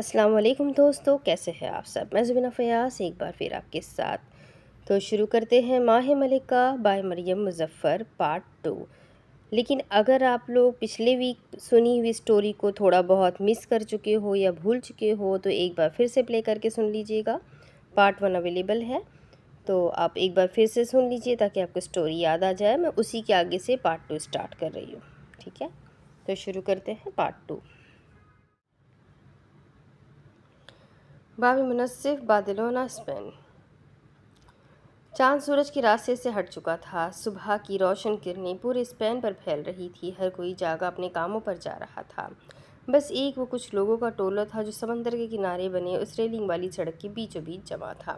السلام علیکم دوستو کیسے ہیں آپ سب میں زبینہ فیاض ایک بار پھر آپ کے ساتھ تو شروع کرتے ہیں Mah Malka by Maryam Muzaffar part two لیکن اگر آپ لوگ پچھلے ویک سنی ہوئی سٹوری کو تھوڑا بہت مس کر چکے ہو یا بھول چکے ہو تو ایک بار پھر سے پلے کر کے سن لیجئے گا پارٹ ون اویلیبل ہے تو آپ ایک بار پھر سے سن لیجئے تاکہ آپ کو سٹوری یاد آ جائے میں اسی کے آگے سے پارٹ ٹو سٹارٹ کر رہی ہوں ٹھیک ہے تو شروع کرتے ہیں پارٹ ٹو باب منصف بادلونا اسپین چاند سورج کے راستے سے ہٹ چکا تھا صبح کی روشن کرنی پورے اسپین پر پھیل رہی تھی ہر کوئی جاگا اپنے کاموں پر جا رہا تھا بس ایک وہ کچھ لوگوں کا ٹولہ تھا جو سمندر کے کنارے بنے اس ریلنگ والی سڑک کے بیچوں بیچ جمع تھا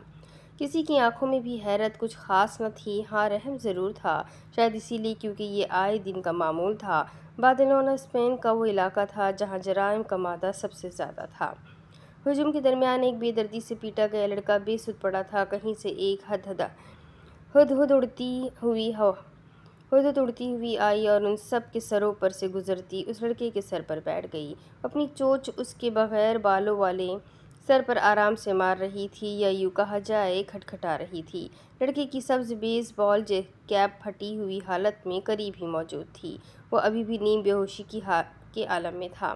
کسی کی آنکھوں میں بھی حیرت کچھ خاص نہ تھی ہاں رحم ضرور تھا شاید اسی لیے کیونکہ یہ آئے دن کا معمول تھا بادلونا اسپین کا وہ علاقہ تھا جہاں جرائم کا مادہ سب سے زیادہ تھا ہجم کے درمیان ایک بے دردی سے پیٹا گیا لڑکا بے سود پڑا تھا کہیں سے ایک حد ہد ہد اڑتی ہوئی ہو ہد ہد اڑتی ہوئی آئی اور ان سب کے سروں پر سے گزرتی اس لڑکے کے سر پر بیٹھ گئی اپنی چوچ اس کے بغیر بالوں والے سر پر آرام سے مار رہی تھی یا یوں کہا جائے کھٹکھٹا رہی تھی لڑکے کی سبز بیس بال کیپ پھٹی ہوئی حالت میں قریب ہی موجود تھی وہ ابھی بھی نیم ہوشی کی کے عالم میں تھا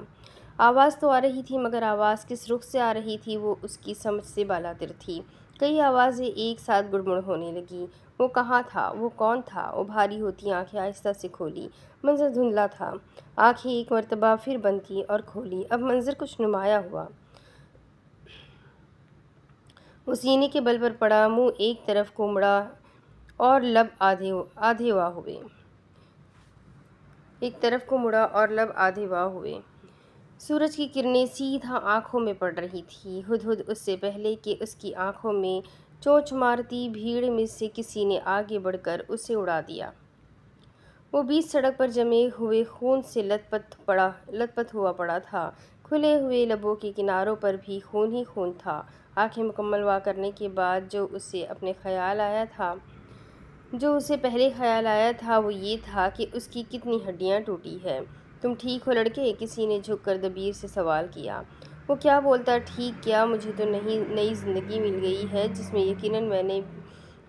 آواز تو آ رہی تھی مگر آواز کس رخ سے آ رہی تھی وہ اس کی سمجھ سے بالاتر تھی کئی آوازیں ایک ساتھ گڑ مڑ ہونے لگی وہ کہاں تھا وہ کون تھا وہ بھاری ہوتی آنکھیں آہستہ سے کھولی منظر دھندلا تھا آنکھیں ایک مرتبہ پھر بند کی اور کھولی اب منظر کچھ نمایاں ہوا وہ سینے کے بل پر پڑا منہ ایک طرف کو مڑا اور لب آدھے آدھے ایک طرف کو مڑا اور لب آدھے واہ ہوئے سورج کی کرنیں سیدھا آنکھوں میں پڑ رہی تھی ہد ہد اس سے پہلے کہ اس کی آنکھوں میں چونچ مارتی بھیڑ میں سے کسی نے آگے بڑھ کر اسے اڑا دیا وہ بیس سڑک پر جمے ہوئے خون سے لت پت پڑا لت پت ہوا پڑا تھا کھلے ہوئے لبوں کے کناروں پر بھی خون ہی خون تھا آنکھیں مکمل وا کرنے کے بعد جو اسے اپنے خیال آیا تھا جو اسے پہلے خیال آیا تھا وہ یہ تھا کہ اس کی کتنی ہڈیاں ٹوٹی ہیں تم ٹھیک ہو لڑکے کسی نے جھک کر دبیر سے سوال کیا وہ کیا بولتا ٹھیک کیا مجھے تو نہیں نئی زندگی مل گئی ہے جس میں یقیناً میں نے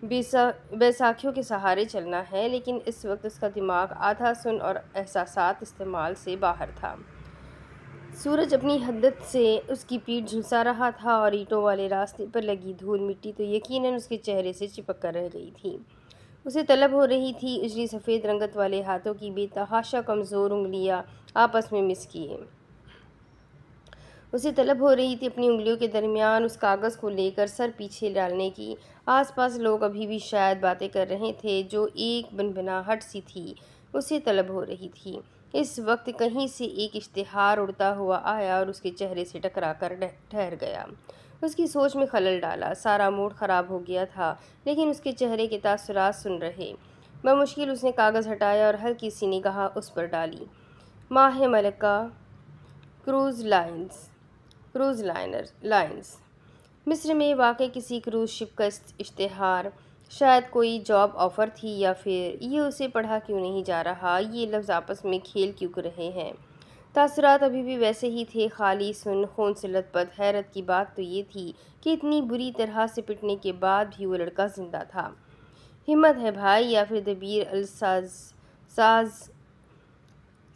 بیسا بیساکھیوں کے سہارے چلنا ہے لیکن اس وقت اس کا دماغ آدھا سن اور احساسات استعمال سے باہر تھا سورج اپنی حدت سے اس کی پیٹ جھنسا رہا تھا اور اینٹوں والے راستے پر لگی دھول مٹی تو یقیناً اس کے چہرے سے چپک کر رہ گئی تھی اسے طلب ہو رہی تھی اجلی سفید رنگت والے ہاتھوں کی بے تحاشا کمزور انگلیاں آپس میں مس کیے اسے طلب ہو رہی تھی اپنی انگلیوں کے درمیان اس کاغذ کو لے کر سر پیچھے ڈالنے کی آس پاس لوگ ابھی بھی شاید باتیں کر رہے تھے جو ایک بن بنا ہٹ سی تھی اسے طلب ہو رہی تھی اس وقت کہیں سے ایک اشتہار اڑتا ہوا آیا اور اس کے چہرے سے ٹکرا کر ٹھہر گیا اس کی سوچ میں خلل ڈالا سارا موڈ خراب ہو گیا تھا لیکن اس کے چہرے کے تاثرات سن رہے بمشکل اس نے کاغذ ہٹایا اور ہلکی سی نگاہ اس پر ڈالی Mah Malka cruise lines cruise liner lines مصر میں واقع کسی کروز شپ کا اشتہار شاید کوئی جاب آفر تھی یا پھر یہ اسے پڑھا کیوں نہیں جا رہا یہ لفظ آپس میں کھیل کیوں کر رہے ہیں تاثرات ابھی بھی ویسے ہی تھے خالی سن خون سے لطپت حیرت کی بات تو یہ تھی کہ اتنی بری طرح سے پٹنے کے بعد بھی وہ لڑکا زندہ تھا ہمت ہے بھائی یا پھر دبیر الساز ساز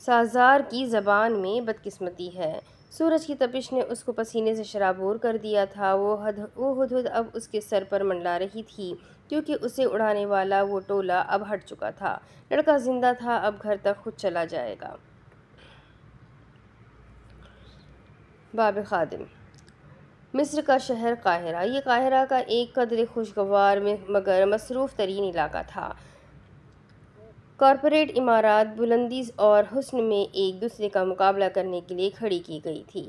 سازار کی زبان میں بدقسمتی ہے سورج کی تپش نے اس کو پسینے سے شرابور کر دیا تھا وہ حد وہ ہد ہد اب اس کے سر پر منڈلا رہی تھی کیونکہ اسے اڑانے والا وہ ٹولا اب ہٹ چکا تھا لڑکا زندہ تھا اب گھر تک خود چلا جائے گا باب خادم مصر کا شہر قاہرہ یہ قاہرہ کا ایک قدر خوشگوار میں مگر مصروف ترین علاقہ تھا کارپوریٹ عمارات بلندی اور حسن میں ایک دوسرے کا مقابلہ کرنے کے لیے کھڑی کی گئی تھی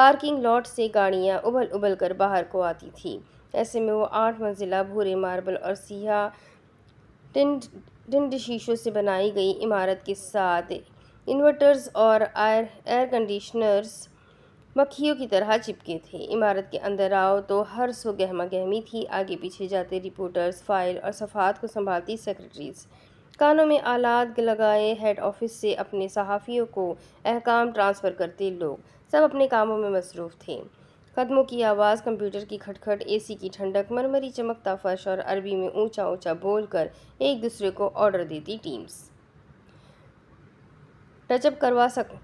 پارکنگ لاٹ سے گاڑیاں ابل ابل کر باہر کو آتی تھیں ایسے میں وہ آٹھ منزلہ بھورے ماربل اور سیاہ ٹنڈ شیشوں سے بنائی گئی عمارت کے ساتھ انورٹرز اور ایئر کنڈیشنرز مکھیوں کی طرح چپکے تھے عمارت کے اندر آؤ تو ہر سو گہما گہمی تھی آگے پیچھے جاتے رپورٹرز فائل اور صفحات کو سنبھالتی سیکرٹریز کانوں میں آلات لگائے ہیڈ آفس سے اپنے صحافیوں کو احکام ٹرانسفر کرتے لوگ سب اپنے کاموں میں مصروف تھے قدموں کی آواز کمپیوٹر کی کھٹکھٹ اے سی کی ٹھنڈک مرمری چمکتا فرش اور عربی میں اونچا اونچا بول کر ایک دوسرے کو آرڈر دیتی ٹیمز ٹچ اپ کروا سک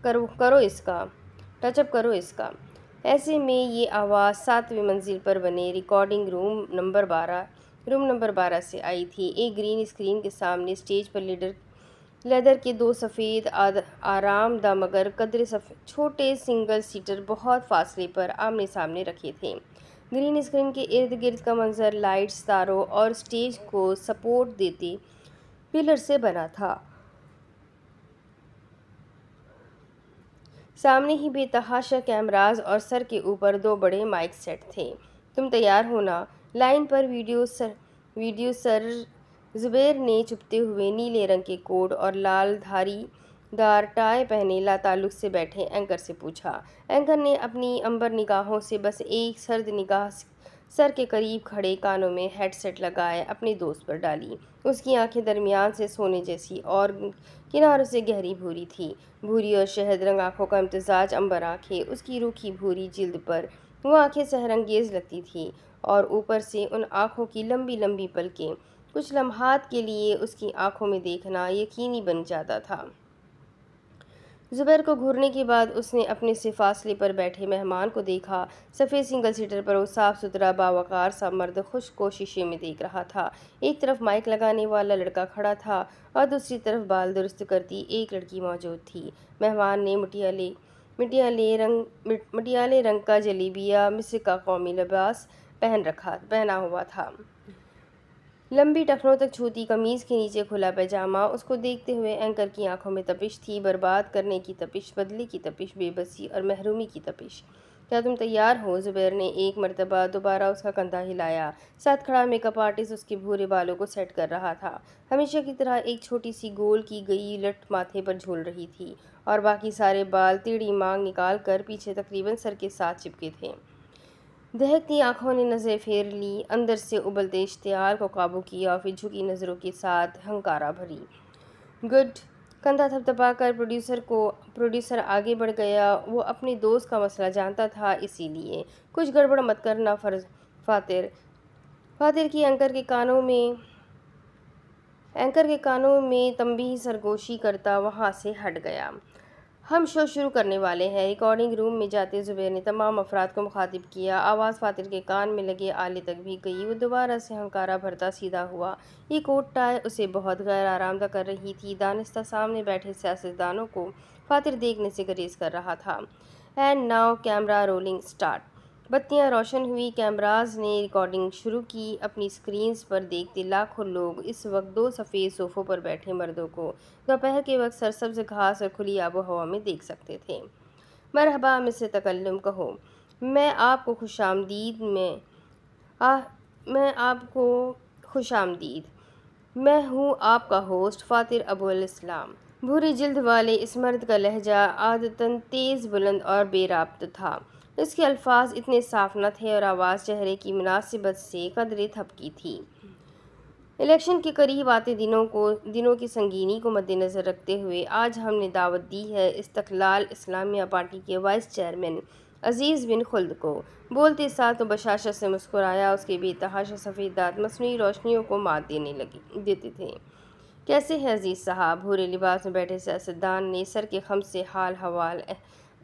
کرو اس کا ٹچ اپ کرو اس کا ایسے میں یہ آواز ساتویں منزل پر بنے ریکارڈنگ روم نمبر بارہ روم نمبر بارہ سے آئی تھی ایک گرین اسکرین کے سامنے سٹیج پر لیڈر لیدر کے دو سفید آرام دہ مگر قدر سف... چھوٹے سنگل سیٹر بہت فاصلے پر آمنے سامنے رکھے تھے گرین اسکرین کے ارد گرد کا منظر لائٹس تاروں اور سٹیج کو سپورٹ دیتے پلر سے بنا تھا سامنے ہی بے تحاشا کیمراز اور سر کے اوپر دو بڑے مائک سیٹ تھے تم تیار ہونا لائن پر video sir video sir Zubair نے چھپتے ہوئے نیلے رنگ کے کوٹ اور لال دھاری دار ٹائے پہنے لا تعلق سے بیٹھے اینکر سے پوچھا اینکر نے اپنی امبر نگاہوں سے بس ایک سرد نگاہ سر کے قریب کھڑے کانوں میں ہیڈ سیٹ لگائے اپنے دوست پر ڈالی اس کی آنکھیں درمیان سے سونے جیسی اور کناروں سے گہری بھوری تھی بھوری اور شہد رنگ آنکھوں کا امتزاج امبر آنکھیں اس کی روکھی بھوری جلد پر وہ آنکھیں سہرنگیز لگتی تھیں اور اوپر سے ان آنکھوں کی لمبی لمبی پلکیں کچھ لمحات کے لیے اس کی آنکھوں میں دیکھنا یقینی بن جاتا تھا زبیر کو گھرنے کے بعد اس نے اپنے سے فاصلے پر بیٹھے مہمان کو دیکھا سفید سنگل سیٹر پر وہ صاف ستھرا باوقار سا مرد خوش کو شیشے میں دیکھ رہا تھا ایک طرف مائک لگانے والا لڑکا کھڑا تھا اور دوسری طرف بال درست کرتی ایک لڑکی موجود تھی مہمان نے مٹیالے مٹیالے رنگ مٹیالے رنگ کا جلیبیا مصر کا قومی لباس پہن رکھا پہنا ہوا تھا لمبی ٹکڑوں تک چھوتی قمیض کے نیچے کھلا پیجامہ اس کو دیکھتے ہوئے اینکر کی آنکھوں میں تپش تھی برباد کرنے کی تپش بدلے کی تپش بے بسی اور محرومی کی تپش کیا تم تیار ہو زبیر نے ایک مرتبہ دوبارہ اس کا کندھا ہلایا ساتھ کھڑا میک اپ آرٹسٹ اس کے بھورے بالوں کو سیٹ کر رہا تھا ہمیشہ کی طرح ایک چھوٹی سی گول کی گئی لٹ ماتھے پر جھول رہی تھی اور باقی سارے بال تیڑی مانگ نکال کر پیچھے تقریباً سر کے ساتھ چپکے تھے دہکتی آنکھوں نے نظریں پھیر لی اندر سے ابلتے اشتہار کو قابو کیا اور جھکی نظروں کے ساتھ ہنکارا بھری گڈ کندھا تھپ تھپا کر پروڈیوسر کو پروڈیوسر آگے بڑھ گیا وہ اپنے دوست کا مسئلہ جانتا تھا اسی لیے کچھ گڑبڑ مت کرنا فرض فاتر فاتر کی اینکر کے کانوں میں اینکر کے کانوں میں تمبی سرگوشی کرتا وہاں سے ہٹ گیا ہم شو شروع کرنے والے ہیں ریکارڈنگ روم میں جاتے زبیر نے تمام افراد کو مخاطب کیا آواز فاتر کے کان میں لگے آلے تک بھی گئی وہ دوبارہ سے ہنکارا بھرتا سیدھا ہوا یہ کوٹ ٹائے اسے بہت غیر آرام دہ کر رہی تھی دانستہ سامنے بیٹھے سیاستدانوں کو فاتر دیکھنے سے گریز کر رہا تھا and now camera rolling start بتیاں روشن ہوئی کیمراز نے ریکارڈنگ شروع کی اپنی سکرینز پر دیکھتے لاکھوں لوگ اس وقت دو سفید صوفوں پر بیٹھے مردوں کو دوپہر کے وقت سرسبز گھاس اور کھلی آب و ہوا میں دیکھ سکتے تھے مرحبا مجھ سے تکلم کہو میں آپ کو خوش آمدید میں میں آپ کو خوش آمدید میں ہوں آپ کا ہوسٹ فاتر الاسلام بھوری جلد والے اس مرد کا لہجہ عادتاً تیز بلند اور بے رابط تھا اس کے الفاظ اتنے صاف نہ تھے اور آواز چہرے کی مناسبت سے قدرے تھپکی تھی الیکشن کے قریب آتے دنوں کو دنوں کی سنگینی کو مد نظر رکھتے ہوئے آج ہم نے دعوت دی ہے استقلال اسلامیہ پارٹی کے وائس چیئرمین عزیز بن خلد کو بولتے ساتھ تو بشاشت سے مسکرایا اس کے بے تحاشا سفید داد مصنوعی روشنیوں کو مات دینے لگی دیتے تھے کیسے ہیں عزیز صاحب بھورے لباس میں بیٹھے سیاستدان نے سر کے خم سے حال حوال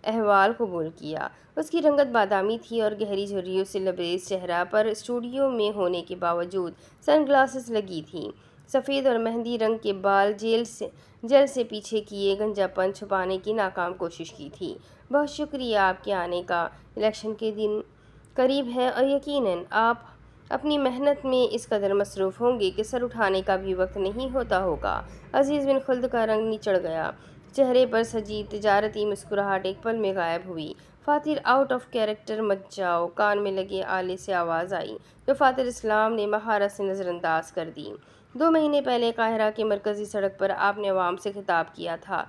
احوال قبول کیا اس کی رنگت بادامی تھی اور گہری جھریوں سے لبریز چہرہ پر اسٹوڈیو میں ہونے کے باوجود سن گلاسز لگی تھیں سفید اور مہندی رنگ کے بال جیل سے جل سے پیچھے کیے گنجا پن چھپانے کی ناکام کوشش کی تھی بہت شکریہ آپ کے آنے کا الیکشن کے دن قریب ہے اور یقیناً آپ اپنی محنت میں اس قدر مصروف ہوں گے کہ سر اٹھانے کا بھی وقت نہیں ہوتا ہوگا عزیز بن خلد کا رنگ نچڑ گیا چہرے پر سجی تجارتی مسکراہٹ ایک پل میں غائب ہوئی فاتر آؤٹ آف کیریکٹر مچ جاؤ کان میں لگے آلے سے آواز آئی جو فاتر اسلام نے مہارت سے نظر انداز کر دی دو مہینے پہلے قاہرہ کے مرکزی سڑک پر آپ نے عوام سے خطاب کیا تھا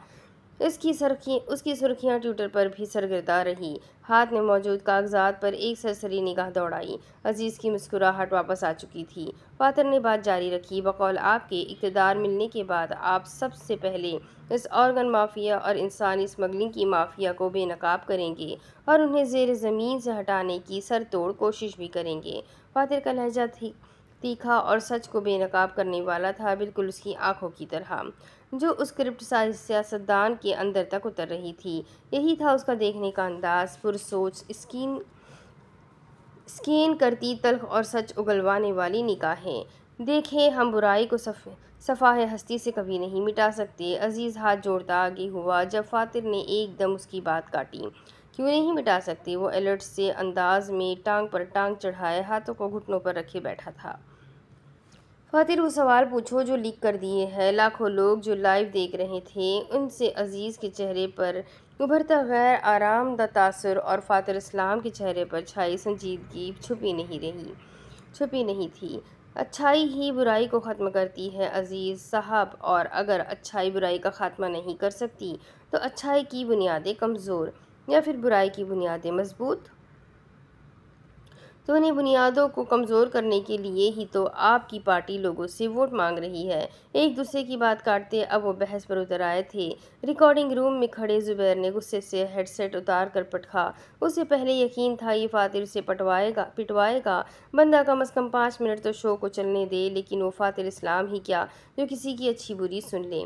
اس کی سرخی اس کی سرخیاں ٹویٹر پر بھی سرگردہ رہی ہاتھ میں موجود کاغذات پر ایک سرسری نگاہ دوڑائی عزیز کی مسکراہٹ واپس آ چکی تھی فاتر نے بات جاری رکھی بقول آپ کے اقتدار ملنے کے بعد آپ سب سے پہلے اس آرگن مافیا اور انسانی اسمگلنگ کی مافیا کو بے نقاب کریں گے اور انہیں زیر زمین سے ہٹانے کی سر توڑ کوشش بھی کریں گے فاتر کا لہجہ تھی تیکھا اور سچ کو بے نقاب کرنے والا تھا بالکل اس کی آنکھوں کی طرح جو اس کرپٹ ساز سیاستدان کے اندر تک اتر رہی تھی یہی تھا اس کا دیکھنے کا انداز پر سوچ اسکین اسکین کرتی تلخ اور سچ اگلوانے والی نکاحیں دیکھیں ہم برائی کو صفاہ ہستی سے کبھی نہیں مٹا سکتے عزیز ہاتھ جوڑتا آگے ہوا جب فاتر نے ایک دم اس کی بات کاٹی کیوں نہیں مٹا سکتے وہ الرٹ سے انداز میں ٹانگ پر ٹانگ چڑھائے ہاتھوں کو گھٹنوں پر رکھے بیٹھا تھا خاطر وہ سوال پوچھو جو لکھ کر دیے ہیں لاکھوں لوگ جو لائیو دیکھ رہے تھے ان سے عزیز کے چہرے پر ابھرتا غیر آرام دہ تاثر اور فاتر اسلام کے چہرے پر چھائی سنجیدگی چھپی نہیں رہی چھپی نہیں تھی اچھائی ہی برائی کو ختم کرتی ہے عزیز صاحب اور اگر اچھائی برائی کا خاتمہ نہیں کر سکتی تو اچھائی کی بنیادیں کمزور یا پھر برائی کی بنیادیں مضبوط تو انہیں بنیادوں کو کمزور کرنے کے لیے ہی تو آپ کی پارٹی لوگوں سے ووٹ مانگ رہی ہے ایک دوسرے کی بات کاٹتے اب وہ بحث پر اتر آئے تھے ریکارڈنگ روم میں کھڑے زبیر نے غصے سے ہیڈ سیٹ اتار کر پٹکھا اسے پہلے یقین تھا یہ فاتر اسے پٹوائے گا پٹوائے گا بندہ کم از کم پانچ منٹ تو شو کو چلنے دے لیکن وہ فاتر اسلام ہی کیا جو کسی کی اچھی بری سن لیں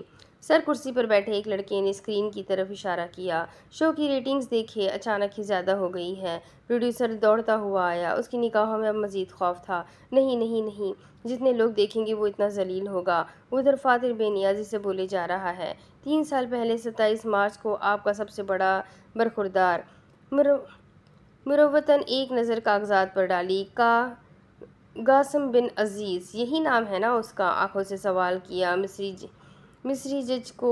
سر کرسی پر بیٹھے ایک لڑکے نے اسکرین کی طرف اشارہ کیا شو کی ریٹنگز دیکھے اچانک ہی زیادہ ہو گئی ہے پروڈیوسر دوڑتا ہوا آیا اس کی نگاہوں میں اب مزید خوف تھا نہیں نہیں نہیں جتنے لوگ دیکھیں گے وہ اتنا ذلیل ہوگا ادھر فاتر بے نیازی سے بولے جا رہا ہے تین سال پہلے ستائیس مارچ کو آپ کا سب سے بڑا برخوردار مروتاً ایک نظر کاغذات پر ڈالی کا گاسم بن عزیز یہی نام ہے نا اس کا آنکھوں سے سوال کیا جی مصری جج کو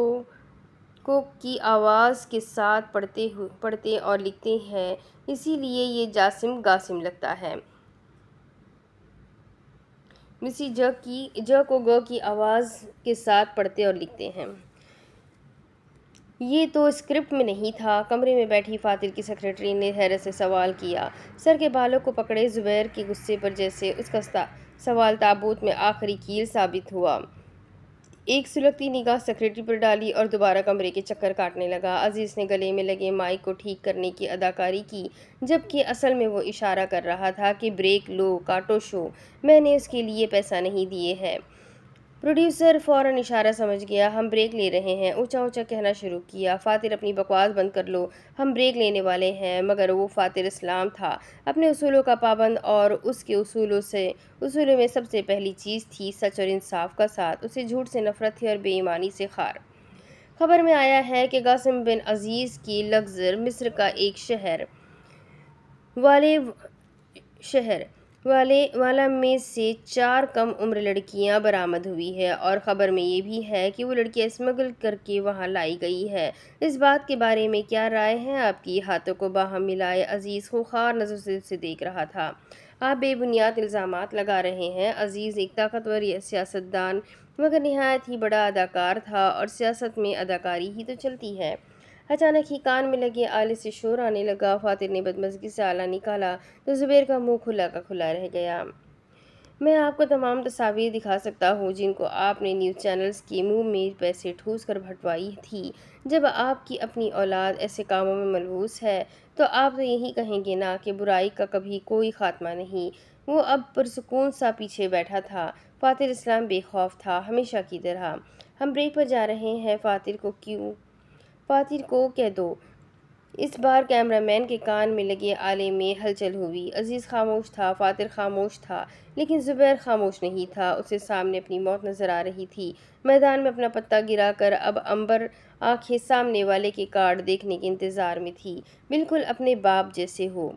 کوک کی آواز کے ساتھ پڑھتے پڑھتے اور لکھتے ہیں اسی لیے یہ جاسم گاسم لگتا ہے مصری ج کی ج کو گ کی آواز کے ساتھ پڑھتے اور لکھتے ہیں یہ تو اسکرپٹ میں نہیں تھا کمرے میں بیٹھی فاتر کی سیکرٹری نے حیرت سے سوال کیا سر کے بالوں کو پکڑے زبیر کے غصے پر جیسے اس کا سوال تابوت میں آخری کیل ثابت ہوا ایک سلکتی نگاہ سیکریٹری پر ڈالی اور دوبارہ کمرے کے چکر کاٹنے لگا عزیز نے گلے میں لگے مائک کو ٹھیک کرنے کی اداکاری کی جبکہ اصل میں وہ اشارہ کر رہا تھا کہ بریک لو کاٹو شو میں نے اس کے لیے پیسہ نہیں دیے ہیں پروڈیوسر فوراً اشارہ سمجھ گیا ہم بریک لے رہے ہیں اونچا اونچا کہنا شروع کیا فاطر اپنی بکواس بند کر لو ہم بریک لینے والے ہیں مگر وہ فاطر اسلام تھا اپنے اصولوں کا پابند اور اس کے اصولوں سے اصولوں میں سب سے پہلی چیز تھی سچ اور انصاف کا ساتھ اسے جھوٹ سے نفرت تھی اور بے ایمانی سے خار خبر میں آیا ہے کہ قاسم بن عزیز کی لگزر مصر کا ایک شہر والے شہر والے والا میں سے چار کم عمر لڑکیاں برآمد ہوئی ہے اور خبر میں یہ بھی ہے کہ وہ لڑکیاں اسمگل کر کے وہاں لائی گئی ہے اس بات کے بارے میں کیا رائے ہے آپ کی ہاتھوں کو باہم ملائے عزیز خوخار نظر سے دیکھ رہا تھا آپ بے بنیاد الزامات لگا رہے ہیں عزیز ایک طاقتور یا مگر نہایت ہی بڑا اداکار تھا اور سیاست میں اداکاری ہی تو چلتی ہے اچانک ہی کان میں لگے آلے سے شور آنے لگا فاتر نے بدمزگی سے آلہ نکالا تو زبیر کا منہ کھلا کا کھلا رہ گیا میں آپ کو تمام تصاویر دکھا سکتا ہوں جن کو آپ نے نیوز چینلز کی منہ میں پیسے ٹھوس کر بھٹوائی تھی جب آپ کی اپنی اولاد ایسے کاموں میں ملوث ہے تو آپ تو یہی کہیں گے نا کہ برائی کا کبھی کوئی خاتمہ نہیں وہ اب پرسکون سا پیچھے بیٹھا تھا فاتر اسلام بے خوف تھا ہمیشہ کی طرح ہم بریک پر جا رہے ہیں فاتر کو کیوں فاتر کو کہہ دو اس بار کیمرہ مین کے کان میں لگے آلے میں ہلچل ہوئی عزیز خاموش تھا فاتر خاموش تھا لیکن زبیر خاموش نہیں تھا اسے سامنے اپنی موت نظر آ رہی تھی میدان میں اپنا پتہ گرا کر اب امبر آنکھیں سامنے والے کے کارڈ دیکھنے کے انتظار میں تھی بالکل اپنے باپ جیسے ہو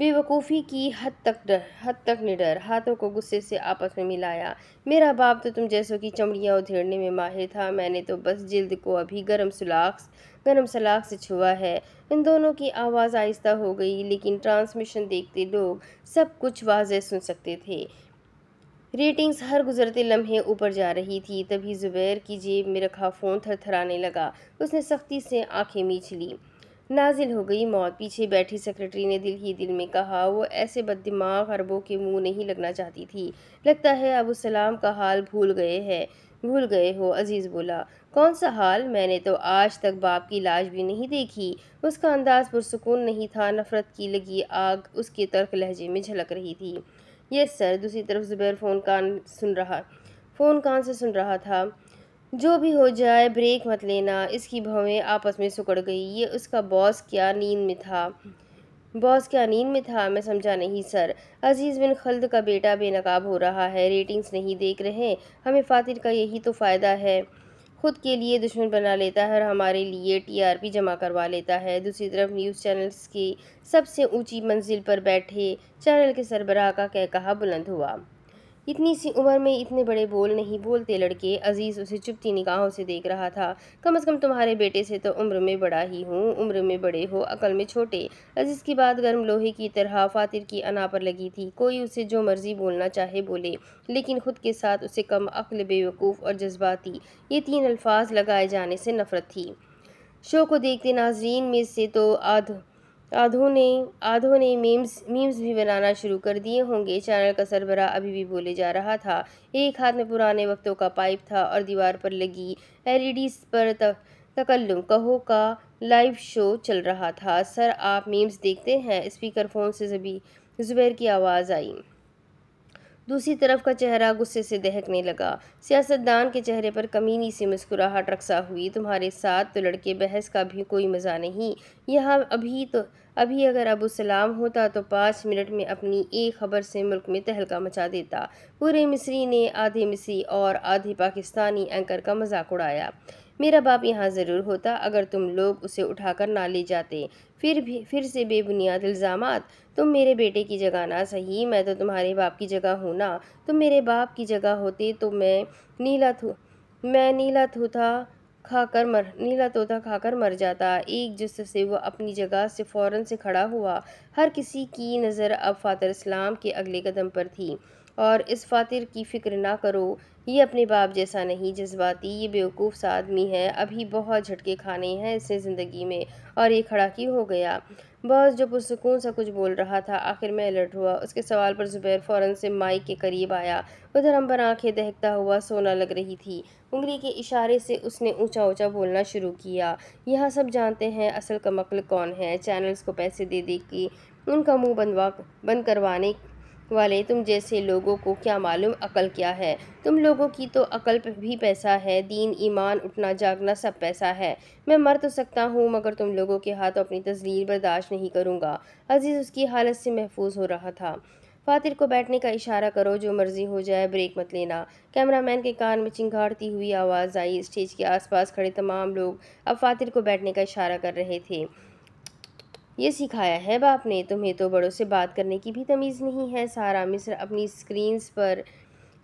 بے وقوفی کی حد تک ڈر حد تک نڈر ہاتھوں کو غصے سے آپس میں ملایا میرا باپ تو تم جیسوں کی چمڑیاں ادھیڑنے میں ماہر تھا میں نے تو بس جلد کو ابھی گرم سلاخ گرم سلاخ سے چھوا ہے ان دونوں کی آواز آہستہ ہو گئی لیکن ٹرانسمیشن دیکھتے لوگ سب کچھ واضح سن سکتے تھے ریٹنگز ہر گزرتے لمحے اوپر جا رہی تھی تبھی زبیر کی جیب میں رکھا فون تھر تھرانے لگا اس نے سختی سے آنکھیں میچ لی نازل ہو گئی موت پیچھے بیٹھی سیکرٹری نے دل ہی دل میں کہا وہ ایسے بد دماغ عربوں کے منہ نہیں لگنا چاہتی تھی لگتا ہے ابو سلام کا حال بھول گئے ہے بھول گئے ہو عزیز بولا کون سا حال میں نے تو آج تک باپ کی لاش بھی نہیں دیکھی اس کا انداز پرسکون نہیں تھا نفرت کی لگی آگ اس کے ترک لہجے میں جھلک رہی تھی یس سر دوسری طرف زبیر فون کان سن رہا فون کان سے سن رہا تھا جو بھی ہو جائے بریک مت لینا اس کی بھویں آپس میں سکڑ گئی یہ اس کا باس کیا نیند میں تھا باس کیا نیند میں تھا میں سمجھا نہیں سر عزیز بن خلد کا بیٹا بے نقاب ہو رہا ہے ریٹنگز نہیں دیکھ رہے ہیں ہمیں فاتر کا یہی تو فائدہ ہے خود کے لیے دشمن بنا لیتا ہے اور ہمارے لیے ٹی آر پی جمع کروا لیتا ہے دوسری طرف نیوز چینلز کے سب سے اونچی منزل پر بیٹھے چینل کے سربراہ کا کہہ کہا بلند ہوا اتنی سی عمر میں اتنے بڑے بول نہیں بولتے لڑکے عزیز اسے چپتی نگاہوں سے دیکھ رہا تھا کم از کم تمہارے بیٹے سے تو عمر میں بڑا ہی ہوں عمر میں بڑے ہو عقل میں چھوٹے عزیز کی بات گرم لوہے کی طرح فاتر کی انا پر لگی تھی کوئی اسے جو مرضی بولنا چاہے بولے لیکن خود کے ساتھ اسے کم عقل بے وقوف اور جذباتی یہ تین الفاظ لگائے جانے سے نفرت تھی شو کو دیکھتے ناظرین میں سے تو آدھ آدھو نے آدھو نے میمز میمز بھی بنانا شروع کر دیے ہوں گے چینل کا سربراہ ابھی بھی بولے جا رہا تھا ایک ہاتھ میں پرانے وقتوں کا پائپ تھا اور دیوار پر لگی ایل ای ڈیز پر تکلم کہو کا لائیو شو چل رہا تھا سر آپ میمز دیکھتے ہیں اسپیکر فون سے زبی زبیر کی آواز آئی دوسری طرف کا چہرہ غصے سے دہکنے لگا سیاستدان کے چہرے پر کمینی سے مسکراہٹ رکھ ہوئی تمہارے ساتھ تو لڑکے بحث کا بھی کوئی مزہ نہیں یہاں ابھی تو ابھی اگر ابو سلام ہوتا تو پانچ منٹ میں اپنی ایک خبر سے ملک میں تہلکہ مچا دیتا پورے مصری نے آدھے مصری اور آدھے پاکستانی اینکر کا مذاق اڑایا میرا باپ یہاں ضرور ہوتا اگر تم لوگ اسے اٹھا کر نہ لے جاتے پھر پھر بھی سے بے بنیاد الزامات تم میرے بیٹے کی جگہ نہ صحیح میں تو تمہارے باپ کی جگہ ہونا میرے باپ کی جگہ ہوتے تو میں نیلا تھو میں نیلا تھا کھا کر مر نیلا طوطا کھا کر مر جاتا ایک سے وہ اپنی جگہ سے فوراً سے کھڑا ہوا ہر کسی کی نظر اب فاتر اسلام کے اگلے قدم پر تھی اور اس فاتر کی فکر نہ کرو یہ اپنے باپ جیسا نہیں جذباتی یہ بیوقوف سا آدمی ہے ابھی بہت جھٹکے کھانے ہیں اس نے زندگی میں اور یہ کھڑا کی ہو گیا بس جو پرسکون سا کچھ بول رہا تھا آخر میں الرٹ ہوا اس کے سوال پر زبیر فوراں سے مائک کے قریب آیا ادھر ہم پر آنکھیں دہکتا ہوا سونا لگ رہی تھی انگلی کے اشارے سے اس نے اونچا اونچا بولنا شروع کیا یہاں سب جانتے ہیں اصل کا مقل کون ہے چینلز کو پیسے دے دے کی ان کا منہ بند کروانے والے تم جیسے لوگوں کو کیا معلوم عقل کیا ہے تم لوگوں کی تو عقل بھی پیسہ ہے دین ایمان اٹھنا جاگنا سب پیسہ ہے میں مر تو سکتا ہوں مگر تم لوگوں کے ہاتھوں اپنی تزلیل برداشت نہیں کروں گا عزیز اس کی حالت سے محفوظ ہو رہا تھا فاتر کو بیٹھنے کا اشارہ کرو جو مرضی ہو جائے بریک مت لینا کیمرہ مین کے کان میں چنگھاڑتی ہوئی آواز آئی اسٹیج کے آس پاس کھڑے تمام لوگ اب فاتر کو بیٹھنے کا اشارہ کر رہے تھے یہ سکھایا ہے باپ نے تمہیں تو بڑوں سے بات کرنے کی بھی تمیز نہیں ہے سارا مصر اپنی سکرینز پر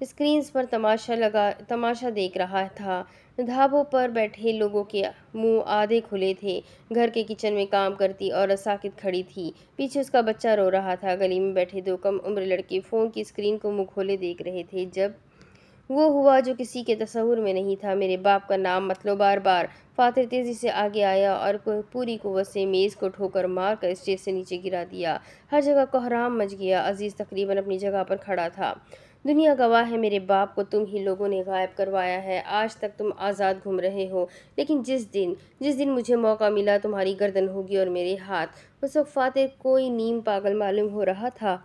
سکرینز پر تماشا لگا تماشا دیکھ رہا تھا ڈھابوں پر بیٹھے لوگوں کے منہ آدھے کھلے تھے گھر کے کچن میں کام کرتی اور ساکت کھڑی تھی پیچھے اس کا بچہ رو رہا تھا گلی میں بیٹھے دو کم عمر لڑکے فون کی اسکرین کو منہ کھولے دیکھ رہے تھے جب وہ ہوا جو کسی کے تصور میں نہیں تھا میرے باپ کا نام مطلب بار بار فاتر تیزی سے آگے آیا اور پوری قوت سے میز کو ٹھو کر مار کر اسٹیج سے نیچے گرا دیا ہر جگہ کوحرام مچ گیا عزیز تقریباً اپنی جگہ پر کھڑا تھا دنیا گواہ ہے میرے باپ کو تم ہی لوگوں نے غائب کروایا ہے آج تک تم آزاد گھوم رہے ہو لیکن جس دن جس دن مجھے موقع ملا تمہاری گردن ہوگی اور میرے ہاتھ اس وقت فاتح کوئی نیم پاگل معلوم ہو رہا تھا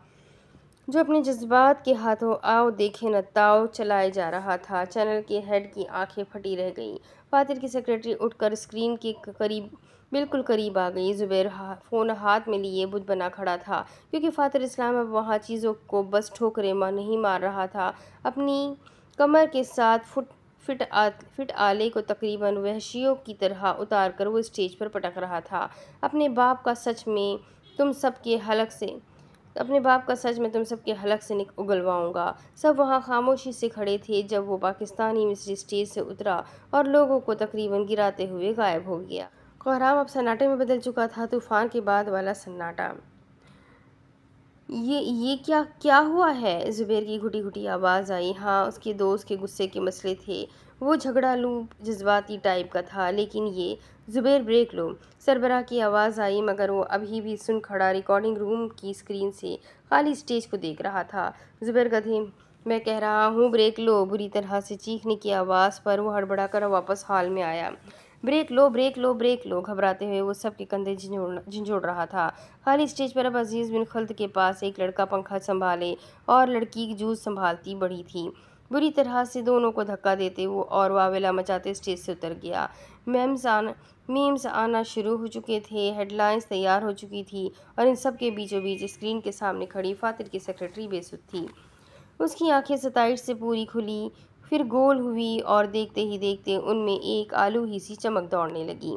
جو اپنے جذبات کے ہاتھوں آؤ دیکھے نہ تاؤ چلائے جا رہا تھا چینل کے ہیڈ کی آنکھیں پھٹی رہ گئیں فاتر کی سیکرٹری اٹھ کر اسکرین کے قریب بالکل قریب آ گئی زبیر فون ہاتھ میں لیے بت بنا کھڑا تھا کیونکہ فاتر اسلام اب وہاں چیزوں کو بس ٹھوکرے ماں نہیں مار رہا تھا اپنی کمر کے ساتھ فٹ فٹ فٹ آلے کو تقریباً وحشیوں کی طرح اتار کر وہ اسٹیج پر پٹک رہا تھا اپنے باپ کا سچ میں تم سب کے حلق سے اپنے باپ کا سچ میں تم سب کے حلق سے اگلواؤں گا سب وہاں خاموشی سے کھڑے تھے جب وہ پاکستانی مصری اسٹیج سے اترا اور لوگوں کو تقریباً گراتے ہوئے غائب ہو گیا قہرام اب سناٹے میں بدل چکا تھا طوفان کے بعد والا سناٹا یہ یہ کیا کیا ہوا ہے زبیر کی گھٹی گھٹی آواز آئی ہاں اس کے دوست کے غصے کے مسئلے تھے وہ جھگڑا لوپ جذباتی ٹائپ کا تھا لیکن یہ زبیر بریک لو سربراہ کی آواز آئی مگر وہ ابھی بھی سن کھڑا ریکارڈنگ روم کی اسکرین سے خالی اسٹیج کو دیکھ رہا تھا زبیر گدھے میں کہہ رہا ہوں بریک لو بری طرح سے چیخنے کی آواز پر وہ ہڑبڑا کر واپس ہال میں آیا بریک لو بریک لو بریک لو گھبراتے ہوئے وہ سب کے کندھے جھنجھوڑ رہا تھا خالی اسٹیج پر اب عزیز بن خلد کے پاس ایک لڑکا پنکھا سنبھالے اور لڑکی جوز سنبھالتی بڑی تھی بری طرح سے دونوں کو دھکا دیتے وہ اور واویلا مچاتے اسٹیج سے اتر گیا میمز آنا میمز آنا شروع ہو چکے تھے ہیڈ لائنز تیار ہو چکی تھی اور ان سب کے بیچو بیچ اسکرین کے سامنے کھڑی فاتر کی سیکرٹری بے ست تھی اس کی آنکھیں ستائش سے پوری کھلی پھر گول ہوئی اور دیکھتے ہی دیکھتے ان میں ایک آلو ہی سی چمک دوڑنے لگی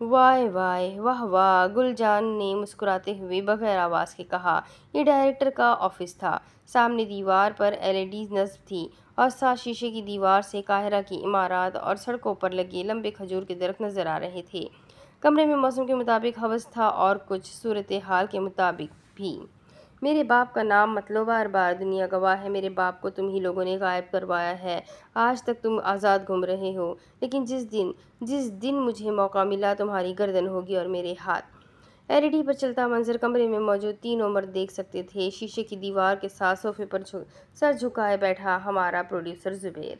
وائے وائے واہ واہ گل جان نے مسکراتے ہوئے بغیر آواز کے کہا یہ ڈائریکٹر کا آفس تھا سامنے دیوار پر ایل ای ڈیز نصب تھی اور ساتھ شیشے کی دیوار سے قاہرہ کی عمارات اور سڑکوں پر لگے لمبے کھجور کے درخت نظر آ رہے تھے کمرے میں موسم کے مطابق تھا اور کچھ صورتحال کے مطابق بھی میرے باپ کا نام مطلوبہ بار بار دنیا گواہ ہے میرے باپ کو تم ہی لوگوں نے غائب کروایا ہے آج تک تم آزاد گھوم رہے ہو لیکن جس دن جس دن مجھے موقع ملا تمہاری گردن ہوگی اور میرے ہاتھ ایل ای ڈی پر چلتا منظر کمرے میں موجود تینوں مرد دیکھ سکتے تھے شیشے کی دیوار کے ساتھ صوفے پر سر جھکائے بیٹھا ہمارا پروڈیوسر زبیر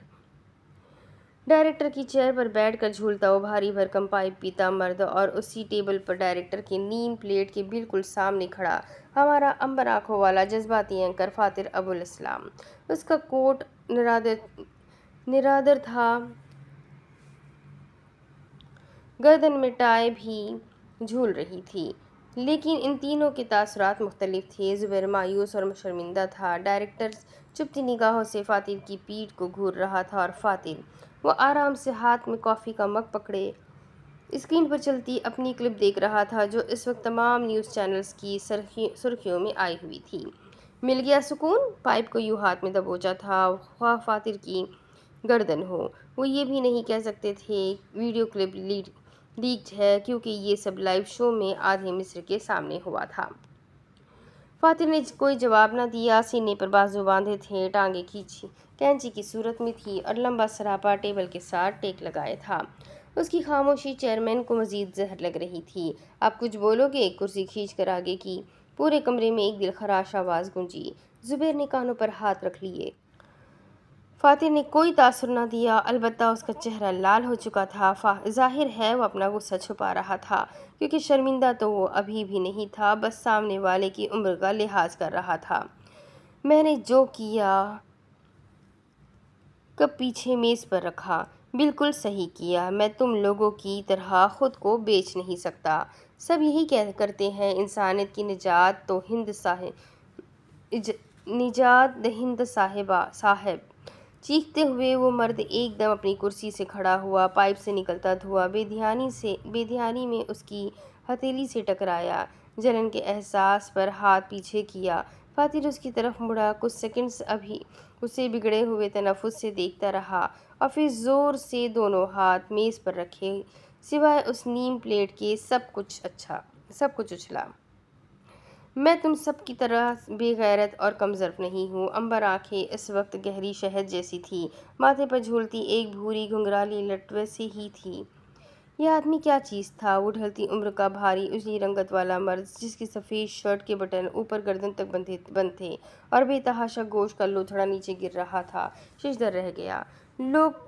ڈائریکٹر کی چیئر پر بیٹھ کر جھولتا وہ بھاری بھرکم پائپ پیتا مرد اور اسی ٹیبل پر ڈائریکٹر کی نیم پلیٹ کے بالکل سامنے کھڑا ہمارا امبر آنکھوں والا جذباتی اینکر فاتر الاسلام اس کا نرادر نرادر تھا گردن میں ٹائے بھی جھول رہی تھی لیکن ان تینوں کے تاثرات مختلف تھے زبیر مایوس اور شرمندہ تھا ڈائریکٹر چپتی نگاہوں سے فاتر کی پیٹھ کو گھور رہا تھا اور فاتر وہ آرام سے ہاتھ میں کافی کا مگ پکڑے اسکرین پر چلتی اپنی کلپ دیکھ رہا تھا جو اس وقت تمام نیوز چینلز کی سرخیوں میں آئی ہوئی تھی مل گیا سکون پائپ کو یوں ہاتھ میں دبوچا تھا خواہ فاتر کی گردن ہو وہ یہ بھی نہیں کہہ سکتے تھے ویڈیو کلپ لیڈ لیکڈ ہے کیونکہ یہ سب لائف شو میں آدھے مصر کے سامنے ہوا تھا فاتر نے کوئی جواب نہ دیا سینے پر بازو باندھے تھے ٹانگیں کھینچی کینچی کی صورت میں تھی اور لمبا سراپا ٹیبل کے ساتھ ٹیک لگائے تھا اس کی خاموشی چیئرمین کو مزید زہر لگ رہی تھی آپ کچھ بولو گے ایک کرسی کھینچ کر آگے کی پورے کمرے میں ایک دل خراش آواز گونجی زبیر نے کانوں پر ہاتھ رکھ لیے فاتح نے کوئی تاثر نہ دیا البتہ اس کا چہرہ لال ہو چکا تھا ظاہر ہے وہ اپنا غصہ چھپا رہا تھا کیونکہ شرمندہ تو وہ ابھی بھی نہیں تھا بس سامنے والے کی عمر کا لحاظ کر رہا تھا میں نے جو کیا کب پیچھے میز پر رکھا بالکل صحیح کیا میں تم لوگوں کی طرح خود کو بیچ نہیں سکتا سب یہی کہہ کرتے ہیں انسانیت کی نجات تو ہند صاحب نجات ہند صاحبہ صاحب چیختے ہوئے وہ مرد ایک دم اپنی کرسی سے کھڑا ہوا پائپ سے نکلتا دھوا بے دھیانی سے بے دھیانی میں اس کی ہتیلی سے ٹکرایا جلن کے احساس پر ہاتھ پیچھے کیا فاتر اس کی طرف مڑا کچھ سیکنڈز ابھی اسے بگڑے ہوئے تنفس سے دیکھتا رہا اور پھر زور سے دونوں ہاتھ میز پر رکھے سوائے اس نیم پلیٹ کے سب کچھ اچھا سب کچھ اچھلا میں تم سب کی طرح بے غیرت اور کمزرف نہیں ہوں امبر آنکھیں اس وقت گہری شہد جیسی تھی ماتھے پر جھولتی ایک بھوری گھنگرالی لٹوے سے ہی تھی یہ آدمی کیا چیز تھا وہ ڈھلتی عمر کا بھاری اجلی رنگت والا مرض جس کی سفید شرٹ کے بٹن اوپر گردن تک بند تھے اور بے تحاشا گوشت کا لوتھڑا نیچے گر رہا تھا ششدر رہ گیا لوگ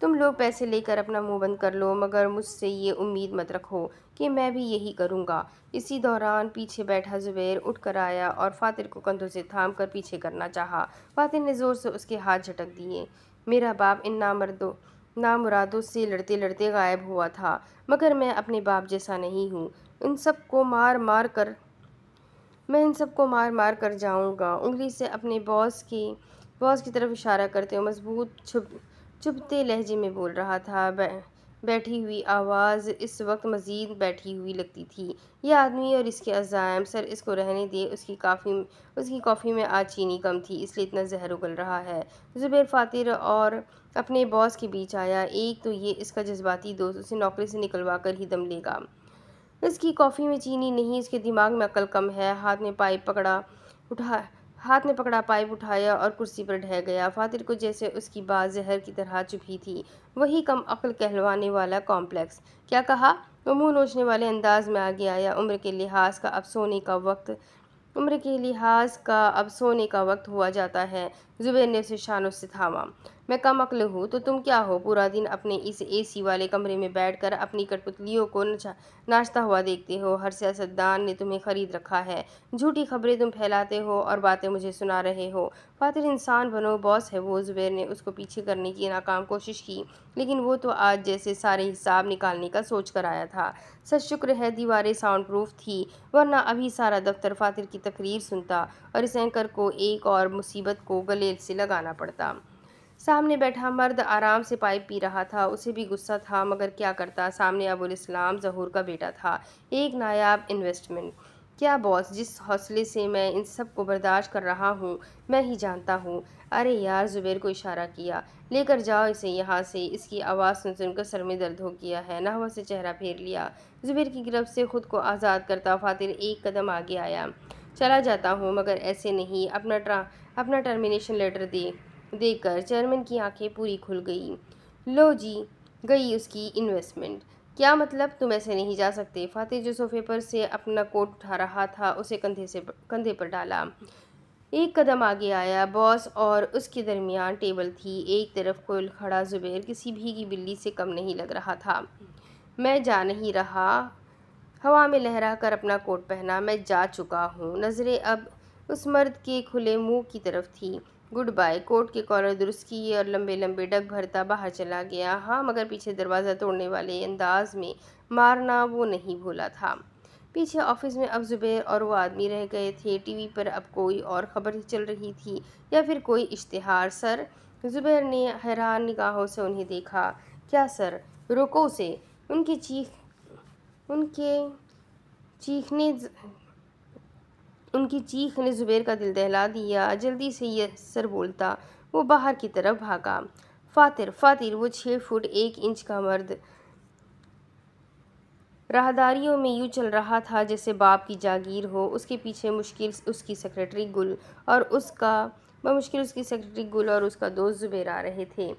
تم لوگ پیسے لے کر اپنا منہ بند کر لو مگر مجھ سے یہ امید مت رکھو کہ میں بھی یہی کروں گا اسی دوران پیچھے بیٹھا زبیر اٹھ کر آیا اور فاتر کو کندھوں سے تھام کر پیچھے کرنا چاہا فاتر نے زور سے اس کے ہاتھ جھٹک دیے میرا باپ ان نامردوں نامرادوں سے لڑتے لڑتے غائب ہوا تھا مگر میں اپنے باپ جیسا نہیں ہوں ان سب کو مار مار کر میں ان سب کو مار مار کر جاؤں گا انگلی سے اپنے باس کی باس کی طرف اشارہ کرتے ہوئے مضبوط چھپ چپتے لہجے میں بول رہا تھا بیٹھی ہوئی آواز اس وقت مزید بیٹھی ہوئی لگتی تھی یہ آدمی اور اس کے عزائم سر اس کو رہنے دے اس کی کافی اس کی کافی میں آج چینی کم تھی اس لیے اتنا زہر اگل رہا ہے زبیر فاتر اور اپنے باس کے بیچ آیا ایک تو یہ اس کا جذباتی دوست اسے نوکری سے نکلوا کر ہی دم لے گا اس کی کافی میں چینی نہیں اس کے دماغ میں عقل کم ہے ہاتھ میں پائپ پکڑا اٹھا ہاتھ نے پکڑا پائپ اٹھایا اور کرسی پر ڈھہ گیا فاتر کو جیسے اس کی بات زہر کی طرح چپی تھی وہی کم عقل کہلوانے والا کمپلیکس کیا کہا وہ منہ نوچنے والے انداز میں آگے آیا عمر کے لحاظ کا اب سونے کا وقت عمر کے لحاظ کا اب سونے کا وقت ہوا جاتا ہے زبیر نے اسے شانوں سے تھاما میں کم عقل ہوں تو تم کیا ہو پورا دن اپنے اس اے سی والے کمرے میں بیٹھ کر اپنی کٹپتلیوں کو ناشتہ ہوا دیکھتے ہو ہر سیاستدان نے تمہیں خرید رکھا ہے جھوٹی خبریں تم پھیلاتے ہو اور باتیں مجھے سنا رہے ہو فاتر انسان بنو باس ہے وہ زبیر نے اس کو پیچھے کرنے کی ناکام کوشش کی لیکن وہ تو آج جیسے سارے حساب نکالنے کا سوچ کر آیا تھا سچ شکر ہے دیواریں ساؤنڈ پروف تھی ورنہ ابھی سارا دفتر فاتر کی تقریر سنتا اور اس اینکر کو ایک اور مصیبت کو گلیل سے لگانا پڑتا سامنے بیٹھا مرد آرام سے پائپ پی رہا تھا اسے بھی غصہ تھا مگر کیا کرتا سامنے ابوالاسلام ظہور کا بیٹا تھا ایک نایاب انویسٹمنٹ کیا باس جس حوصلے سے میں ان سب کو برداشت کر رہا ہوں میں ہی جانتا ہوں ارے یار زبیر کو اشارہ کیا لے کر جاؤ اسے یہاں سے اس کی آواز سن سن کر سر میں درد ہو گیا ہے نحوہ سے چہرہ پھیر لیا زبیر کی گرف سے خود کو آزاد کرتا فاتر ایک قدم آگے آیا چلا جاتا ہوں مگر ایسے نہیں اپنا اپنا ٹرمینیشن لیٹر دے دیکھ کر چیئرمین کی آنکھیں پوری کھل گئی لو جی گئی اس کی انویسٹمنٹ کیا مطلب تم ایسے نہیں جا سکتے فاتح جو سوفے پر سے اپنا کوٹ اٹھا رہا تھا اسے کندھے سے کندھے پر ڈالا ایک قدم آگے آیا باس اور اس کے درمیان ٹیبل تھی ایک طرف کوئل کھڑا زبیر کسی بھی کی بلی سے کم نہیں لگ رہا تھا میں جا نہیں رہا ہوا میں لہرا کر اپنا کوٹ پہنا میں جا چکا ہوں نظریں اب اس مرد کے کھلے منہ کی طرف تھی گڈ بائی کوٹ کے کالر درست کیے اور لمبے لمبے ڈگ بھرتا باہر چلا گیا ہاں مگر پیچھے دروازہ توڑنے والے انداز میں مارنا وہ نہیں بھولا تھا پیچھے آفس میں اب زبیر اور وہ آدمی رہ گئے تھے ٹی وی پر اب کوئی اور خبر چل رہی تھی یا پھر کوئی اشتہار سر زبیر نے حیران نگاہوں سے انہیں دیکھا کیا سر رکو سے ان کی چیخ ان کے چیخنے ان کی چیخ نے زبیر کا دل دہلا دیا جلدی سے یہ سر بولتا وہ باہر کی طرف بھاگا فاتر فاتر وہ چھ فٹ ایک انچ کا مرد راہداریوں میں یوں چل رہا تھا جیسے باپ کی جاگیر ہو اس کے پیچھے مشکل اس کی سیکریٹری گل اور اس کا بمشکل اس کی سیکریٹری گل اور اس کا دوست زبیر آ رہے تھے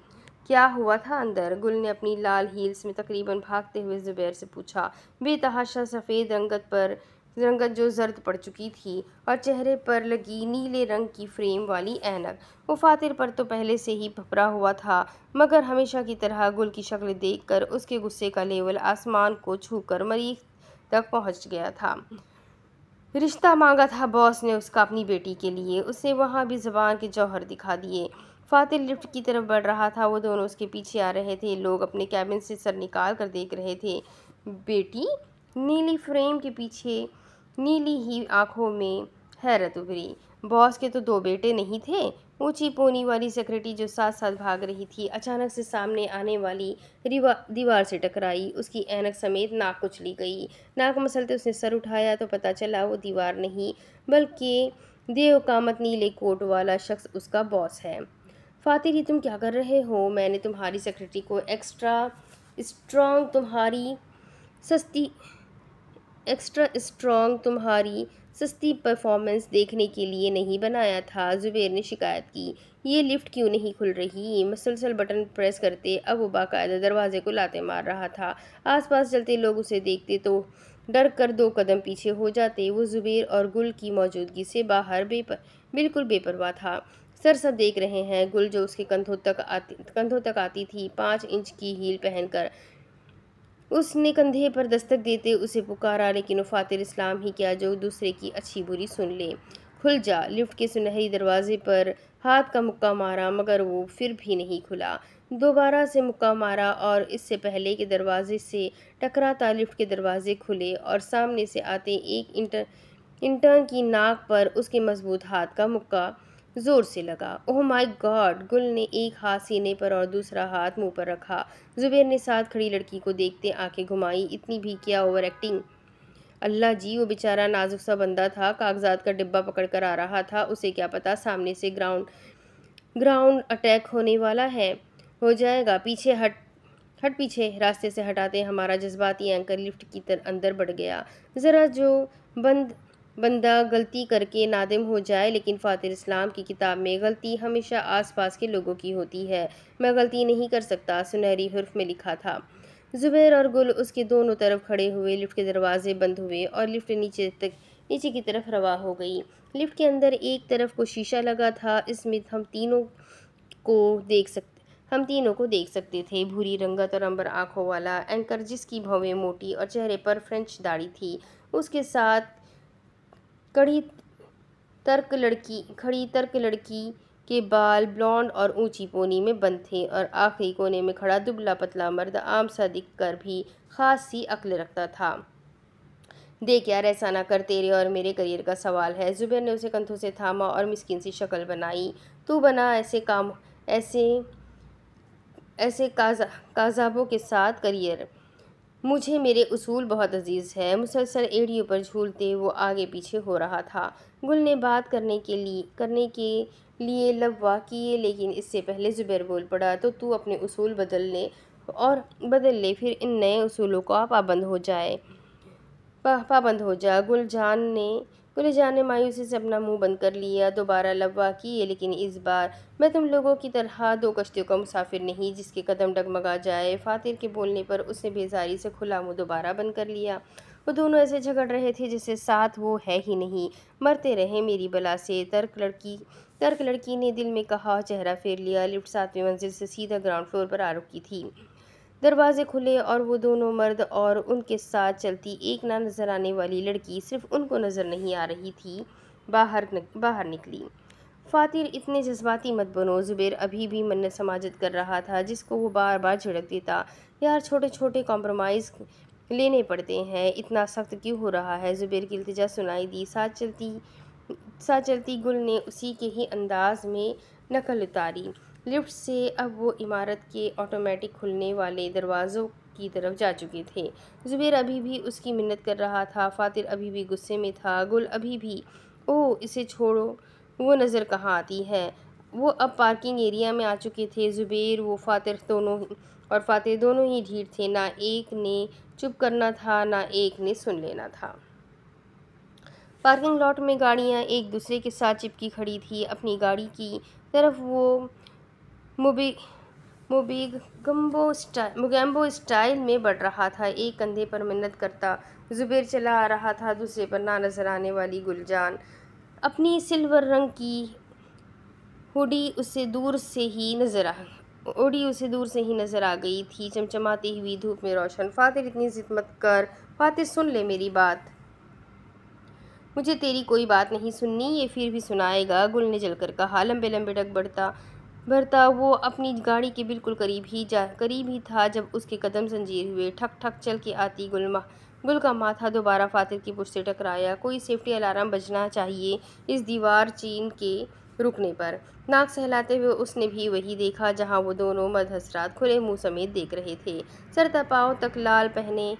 کیا ہوا تھا اندر گل نے اپنی لال ہیلز میں تقریباً بھاگتے ہوئے زبیر سے پوچھا بے تحاشا سفید رنگت پر رنگت جو زرد پڑ چکی تھی اور چہرے پر لگی نیلے رنگ کی فریم والی اینک وہ فاتر پر تو پہلے سے ہی پھپرا ہوا تھا مگر ہمیشہ کی طرح گل کی شکل دیکھ کر اس کے غصے کا لیول آسمان کو چھو کر مریخ تک پہنچ گیا تھا رشتہ مانگا تھا باس نے اس کا اپنی بیٹی کے لیے اسے وہاں بھی زبان کے جوہر دکھا دیے فاتر لفٹ کی طرف بڑھ رہا تھا وہ دونوں اس کے پیچھے آ رہے تھے لوگ اپنے کیبن سے سر نکال کر دیکھ رہے تھے بیٹی نیلی فریم کے پیچھے نیلی ہی آنکھوں میں حیرت ابھری باس کے تو دو بیٹے نہیں تھے اونچی پونی والی سیکرٹری جو ساتھ ساتھ بھاگ رہی تھی اچانک سے سامنے آنے والی دیوار سے ٹکرائی اس کی اینک سمیت ناک کچھ لی گئی ناک مسلتے اس نے سر اٹھایا تو پتہ چلا وہ دیوار نہیں بلکہ دیو کامت نیلے کوٹ والا شخص اس کا باس ہے فاتر ہی جی، تم کیا کر رہے ہو میں نے تمہاری سیکرٹری کو ایکسٹرا اسٹرانگ تمہاری سستی ایکسٹرا اسٹرانگ تمہاری سستی پرفارمنس دیکھنے کے لیے نہیں بنایا تھا زبیر نے شکایت کی یہ لفٹ کیوں نہیں کھل رہی مسلسل بٹن پریس کرتے اب وہ باقاعدہ دروازے کو لاتے مار رہا تھا آس پاس چلتے لوگ اسے دیکھتے تو ڈر کر دو قدم پیچھے ہو جاتے وہ زبیر اور گل کی موجودگی سے باہر بے پر بالکل بے پرواہ تھا سر سب دیکھ رہے ہیں گل جو اس کے کندھوں تک آتی کندھوں تک آتی تھی پانچ انچ کی ہیل پہن کر اس نے کندھے پر دستک دیتے اسے پکارا لیکن وفاتر اسلام ہی کیا جو دوسرے کی اچھی بری سن لے کھل جا لفٹ کے سنہری دروازے پر ہاتھ کا مکہ مارا مگر وہ پھر بھی نہیں کھلا دوبارہ سے مکہ مارا اور اس سے پہلے کے دروازے سے ٹکراتا لفٹ کے دروازے کھلے اور سامنے سے آتے ایک انٹر انٹرن کی ناک پر اس کے مضبوط ہاتھ کا مکہ زور سے لگا اوہ مائی گاڈ گل نے ایک ہاتھ سینے پر اور دوسرا ہاتھ منہ پر رکھا زبیر نے ساتھ کھڑی لڑکی کو دیکھتے آنکھیں گھمائی اتنی بھی کیا اوور ایکٹنگ اللہ جی وہ بیچارہ نازک سا بندہ تھا کاغذات کا ڈبا پکڑ کر آ رہا تھا اسے کیا پتا سامنے سے گراؤنڈ گراؤنڈ اٹیک ہونے والا ہے ہو جائے گا پیچھے ہٹ ہٹ پیچھے راستے سے ہٹاتے ہمارا جذباتی اینکر لفٹ کی تر اندر بڑھ گیا ذرا جو بند بندہ غلطی کر کے نادم ہو جائے لیکن فاطر اسلام کی کتاب میں غلطی ہمیشہ آس پاس کے لوگوں کی ہوتی ہے میں غلطی نہیں کر سکتا سنہری حرف میں لکھا تھا زبیر اور گل اس کے دونوں طرف کھڑے ہوئے لفٹ کے دروازے بند ہوئے اور لفٹ نیچے تک نیچے کی طرف روا ہو گئی لفٹ کے اندر ایک طرف کو شیشہ لگا تھا اس میں ہم تینوں کو دیکھ سکتے ہم تینوں کو دیکھ سکتے تھے بھوری رنگت اور امبر آنکھوں والا اینکر جس کی بھویں موٹی اور چہرے پر فرینچ داڑھی تھی اس کے ساتھ کڑی ترک لڑکی کھڑی ترک لڑکی کے بال بلونڈ اور اونچی پونی میں بند تھے اور آخری کونے میں کھڑا دبلا پتلا مرد عام سا دکھ کر بھی خاص سی عقل رکھتا تھا دیکھ یار ایسا نہ کر تیرے اور میرے کریئر کا سوال ہے زبیر نے اسے کندھوں سے تھاما اور مسکن سی شکل بنائی تو بنا ایسے کام ایسے ایسے کازابوں کے ساتھ کریئر مجھے میرے اصول بہت عزیز ہے مسلسل ایڑیوں پر جھولتے وہ آگے پیچھے ہو رہا تھا گل نے بات کرنے کے لیے کرنے کے لیے لبوا کیے لیکن اس سے پہلے زبیر بول پڑا تو تو اپنے اصول بدل لے اور بدل لے پھر ان نئے اصولوں کو پابند ہو جائے پابند ہو جا گل جان نے گلی جان مایوسی سے اپنا منہ بند کر لیا دوبارہ لبا کیے لیکن اس بار میں تم لوگوں کی طرح دو کشتیوں کا مسافر نہیں جس کے قدم ڈگمگا جائے فاتر کے بولنے پر اس نے بیزاری سے کھلا منہ دوبارہ بند کر لیا وہ دونوں ایسے جھگڑ رہے تھے جسے ساتھ وہ ہے ہی نہیں مرتے رہے میری بلا سے ترک لڑکی ترک لڑکی نے دل میں کہا چہرہ پھیر لیا لفٹ ساتویں منزل سے سیدھا گراؤنڈ فلور پر رکی تھی دروازے کھلے اور وہ دونوں مرد اور ان کے ساتھ چلتی ایک نہ نظر آنے والی لڑکی صرف ان کو نظر نہیں آ رہی تھی باہر باہر نکلی فاتر اتنے جذباتی مت بنو زبیر ابھی بھی منت سماجت کر رہا تھا جس کو وہ بار بار جھڑک دیتا یار چھوٹے چھوٹے کمپرومائز لینے پڑتے ہیں اتنا سخت کیوں ہو رہا ہے زبیر کی التجا سنائی دی ساتھ چلتی ساتھ چلتی گل نے اسی کے ہی انداز میں نقل اتاری لفٹ سے اب وہ عمارت کے آٹومیٹک کھلنے والے دروازوں کی طرف جا چکے تھے زبیر ابھی بھی اس کی منت کر رہا تھا فاتر ابھی بھی غصے میں تھا گل ابھی بھی او اسے چھوڑو وہ نظر کہاں آتی ہے وہ اب پارکنگ ایریا میں آ چکے تھے زبیر وہ فاتر دونوں ہی اور فاتح دونوں ہی ڈھیر تھے نہ ایک نے چپ کرنا تھا نہ ایک نے سن لینا تھا پارکنگ لاٹ میں گاڑیاں ایک دوسرے کے ساتھ چپکی کھڑی تھی اپنی گاڑی کی طرف وہ مگیمبو سٹائل اسٹائل اسٹائل میں بڑھ رہا تھا ایک کندھے پر منت کرتا زبیر چلا آ رہا تھا دوسرے پر نہ نظر آنے والی گل جان اپنی سلور رنگ کی ہوڈی اسے دور سے ہی نظر آ اوڑی اسے دور سے ہی نظر آ گئی تھی چمچماتی ہوئی دھوپ میں روشن فاتر اتنی زدمت مت کر فاتر سن لے میری بات مجھے تیری کوئی بات نہیں سننی یہ پھر بھی سنائے گا گل نے جل کر کہا لمبے لمبے ڈگ بڑھتا بھرتا وہ اپنی گاڑی کے بالکل قریب ہی جا قریب ہی تھا جب اس کے قدم سنجیر ہوئے ٹھک ٹھک چل کے آتی گل کا ماتھا دوبارہ فاتر کی پشت سے ٹکرایا کوئی سیفٹی الارم بجنا چاہیے اس دیوار چین کے رکنے پر ناک سہلاتے ہوئے اس نے بھی وہی دیکھا جہاں وہ دونوں مدھسرات کھلے منہ سمیت دیکھ رہے تھے سر تپاؤں تک لال پہنے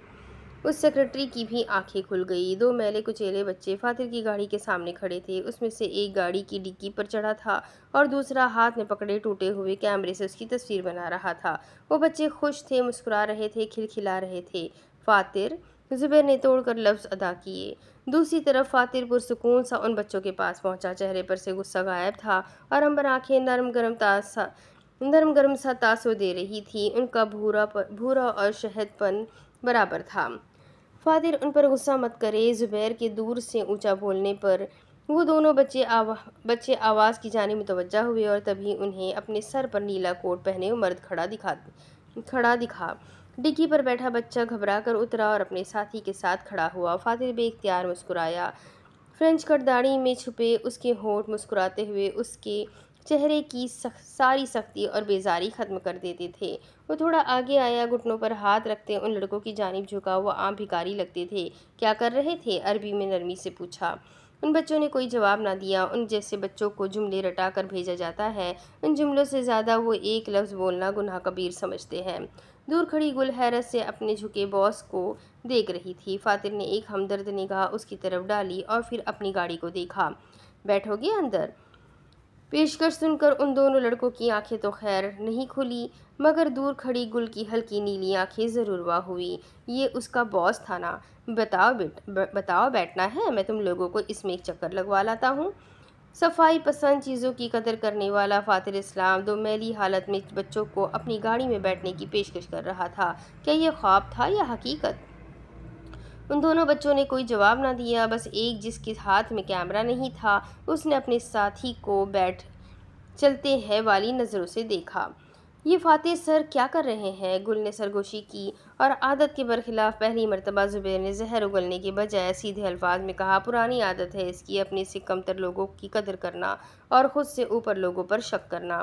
اس سیکرٹری کی بھی آنکھیں کھل گئی دو میلے کچیلے بچے فاتر کی گاڑی کے سامنے کھڑے تھے اس میں سے ایک گاڑی کی ڈگی پر چڑھا تھا اور دوسرا ہاتھ میں پکڑے ٹوٹے ہوئے کیمرے سے اس کی تصویر بنا رہا تھا وہ بچے خوش تھے مسکرا رہے تھے کھلکھلا رہے تھے فاتر زبیر نے توڑ کر لفظ ادا کیے دوسری طرف فاتر پرسکون سا ان بچوں کے پاس پہنچا چہرے پر سے غصہ غائب تھا اور امبر آنکھیں نرم گرم تاسا نرم گرم سا تاسو دے رہی تھی ان کا بھورا بھورا اور شہد پن برابر تھا فاتر ان پر غصہ مت کرے زبیر کے دور سے اونچا بولنے پر وہ دونوں بچے بچے آواز کی جانب متوجہ ہوئے اور تبھی انہیں اپنے سر پر نیلا کوٹ پہنے مرد کھڑا دکھا کھڑا دکھا ڈگی پر بیٹھا بچہ گھبرا کر اترا اور اپنے ساتھی کے ساتھ کھڑا ہوا فاتر بے اختیار مسکرایا فرینچ کٹ داڑھی میں چھپے اس کے ہونٹ مسکراتے ہوئے اس کے چہرے کی ساری سختی اور بیزاری ختم کر دیتے تھے وہ تھوڑا آگے آیا گھٹنوں پر ہاتھ رکھتے ان لڑکوں کی جانب جھکا وہ عام بھکاری لگتے تھے کیا کر رہے تھے عربی میں نرمی سے پوچھا ان بچوں نے کوئی جواب نہ دیا ان جیسے بچوں کو جملے رٹا کر بھیجا جاتا ہے ان جملوں سے زیادہ وہ ایک لفظ بولنا گناہ کبیر سمجھتے ہیں دور کھڑی گل حیرت سے اپنے جھکے باس کو دیکھ رہی تھی فاتر نے ایک ہمدرد نگاہ اس کی طرف ڈالی اور پھر اپنی گاڑی کو دیکھا بیٹھو گے اندر پیشکش سن کر ان دونوں لڑکوں کی آنکھیں تو خیر نہیں کھلی مگر دور کھڑی گل کی ہلکی نیلی آنکھیں ضرور وا ہوئی یہ اس کا باس تھا نا بتاؤ بیٹ بتاؤ بیٹھنا ہے میں تم لوگوں کو اس میں ایک چکر لگوا لاتا ہوں صفائی پسند چیزوں کی قدر کرنے والا فاتر اسلام دو میلی حالت میں بچوں کو اپنی گاڑی میں بیٹھنے کی پیشکش کر رہا تھا کیا یہ خواب تھا یا حقیقت ان دونوں بچوں نے کوئی جواب نہ دیا بس ایک جس کے ہاتھ میں کیمرہ نہیں تھا اس نے اپنے ساتھی کو بیٹھ چلتے ہیں والی نظروں سے دیکھا یہ فاتح سر کیا کر رہے ہیں گل نے سرگوشی کی اور عادت کے برخلاف پہلی مرتبہ زبیر نے زہر اگلنے کے بجائے سیدھے الفاظ میں کہا پرانی عادت ہے اس کی اپنے سے کم تر لوگوں کی قدر کرنا اور خود سے اوپر لوگوں پر شک کرنا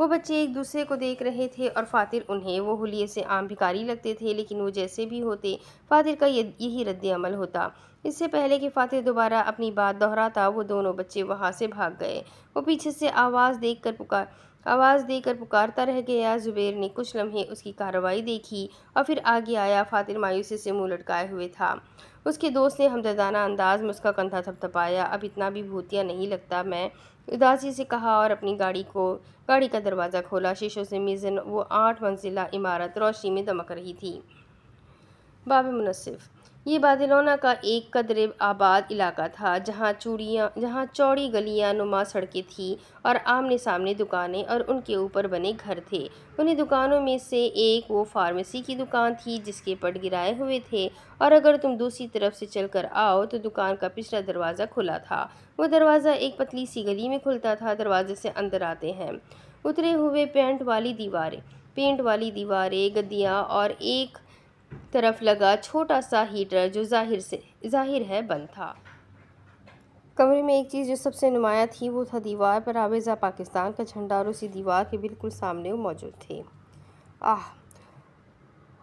وہ بچے ایک دوسرے کو دیکھ رہے تھے اور فاتر انہیں وہ حلیے سے عام بھکاری لگتے تھے لیکن وہ جیسے بھی ہوتے فاتر کا یہی رد عمل ہوتا اس سے پہلے کہ فاتر دوبارہ اپنی بات دہراتا تھا وہ دونوں بچے وہاں سے بھاگ گئے وہ پیچھے سے آواز دیکھ کر پکار آواز دے کر پکارتا رہ گیا زبیر نے کچھ لمحے اس کی کارروائی دیکھی اور پھر آگے آیا فاتر مایوسی سے منہ لٹکائے ہوئے تھا اس کے دوست نے ہمدردانہ انداز میں اس کا کندھا تھپ تھپایا اب اتنا بھی بھوتیاں نہیں لگتا میں اداسی سے کہا اور اپنی گاڑی کو گاڑی کا دروازہ کھولا شیشوں سے میزن وہ آٹھ منزلہ عمارت روشنی میں دمک رہی تھی باب منصف یہ بادیلونا کا ایک قدر آباد علاقہ تھا جہاں چوڑیاں جہاں چوڑی گلیاں نما سڑکیں تھیں اور آمنے سامنے دکانیں اور ان کے اوپر بنے گھر تھے انہیں دکانوں میں سے ایک وہ فارمیسی کی دکان تھی جس کے پٹ گرائے ہوئے تھے اور اگر تم دوسری طرف سے چل کر آؤ تو دکان کا پچھلا دروازہ کھلا تھا وہ دروازہ ایک پتلی سی گلی میں کھلتا تھا دروازے سے اندر آتے ہیں اترے ہوئے پینٹ والی دیواریں پینٹ والی دیواریں گدیاں اور ایک طرف لگا چھوٹا سا ہیٹر جو ظاہر سے ظاہر ہے بند تھا کمرے میں ایک چیز جو سب سے نمایاں تھی وہ تھا دیوار پر آویزہ پاکستان کا جھنڈا اور اسی دیوار کے بالکل سامنے وہ موجود تھے آہ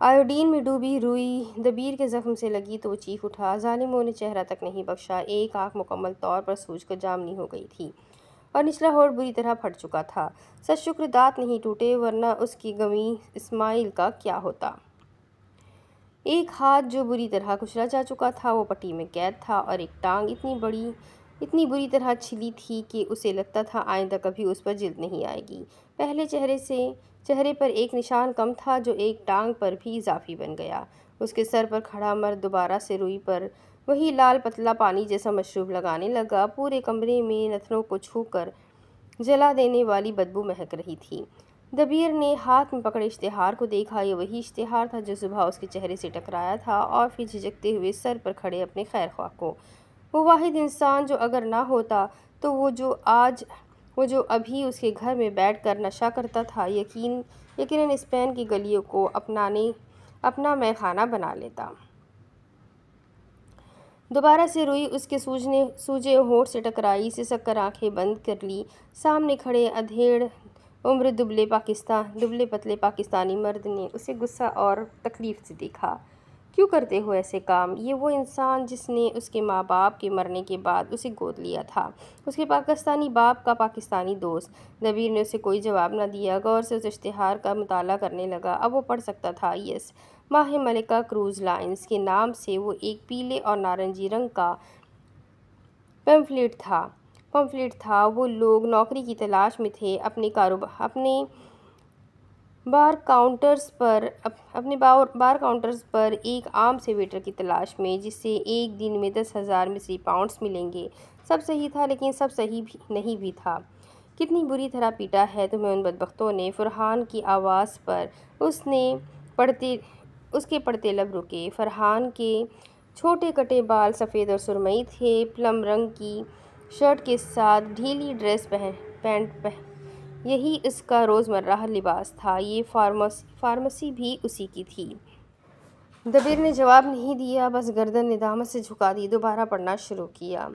آیوڈین میں ڈوبی روئی دبیر کے زخم سے لگی تو وہ چیخ اٹھا ظالموں نے چہرہ تک نہیں بخشا ایک آنکھ مکمل طور پر سوچ کر جامنی ہو گئی تھی اور نچلا ہور بری طرح پھٹ چکا تھا سچ شکر دات نہیں ٹوٹے ورنہ اس کی گمی اسماعیل کا کیا ہوتا ایک ہاتھ جو بری طرح کچلا جا چکا تھا وہ پٹی میں قید تھا اور ایک ٹانگ اتنی بڑی اتنی بری طرح چھلی تھی کہ اسے لگتا تھا آئندہ کبھی اس پر جلد نہیں آئے گی پہلے چہرے سے چہرے پر ایک نشان کم تھا جو ایک ٹانگ پر بھی اضافی بن گیا اس کے سر پر کھڑا مر دوبارہ سے روئی پر وہی لال پتلا پانی جیسا مشروب لگانے لگا پورے کمرے میں نتنوں کو چھو کر جلا دینے والی بدبو مہک رہی تھی دبیر نے ہاتھ میں پکڑے اشتہار کو دیکھا یہ وہی اشتہار تھا جو صبح اس کے چہرے سے ٹکرایا تھا اور پھر جھجکتے ہوئے سر پر کھڑے اپنے خیر خواہ کو وہ واحد انسان جو اگر نہ ہوتا تو وہ جو جو آج وہ ابھی اس کے گھر میں بیٹھ کر نشہ کرتا تھا یقین یقیناً اسپین کی گلیوں کو اپنانے اپنا میں خانہ بنا لیتا دوبارہ سے روئی اس کے سوجنے سوجے ہوٹ سے ٹکرائی سے سکر آنکھیں بند کر لی سامنے کھڑے ادھیڑ عمر دبلے پاکستان دبلے پتلے پاکستانی مرد نے اسے غصہ اور تکلیف سے دیکھا کیوں کرتے ہو ایسے کام یہ وہ انسان جس نے اس کے ماں باپ کے مرنے کے بعد اسے گود لیا تھا اس کے پاکستانی باپ کا پاکستانی دوست نبیر نے اسے کوئی جواب نہ دیا غور سے اس اشتہار کا مطالعہ کرنے لگا اب وہ پڑھ سکتا تھا یس ماہ ملکہ کروز لائنز کے نام سے وہ ایک پیلے اور نارنجی رنگ کا پیمفلیٹ تھا پمفلیٹ تھا وہ لوگ نوکری کی تلاش میں تھے اپنے کاروبار اپنے بار کاؤنٹرز پر اپنے بار کاؤنٹرز پر ایک عام سے ویٹر کی تلاش میں جس سے ایک دن میں دس ہزار مصری پاؤنڈز ملیں گے سب صحیح تھا لیکن سب صحیح بھی نہیں بھی تھا کتنی بری طرح پیٹا ہے تمہیں ان بدبختوں نے فرحان کی آواز پر اس نے پڑھتے اس کے پڑھتے لب رکے فرحان کے چھوٹے کٹے بال سفید اور سرمئی تھے پلم رنگ کی شرٹ کے ساتھ ڈھیلی ڈریس پہن پینٹ پہن یہی اس کا روزمرہ لباس تھا یہ فارمس فارمیسی بھی اسی کی تھی دبیر نے جواب نہیں دیا بس گردن ندامت سے جھکا دی دوبارہ پڑھنا شروع کیا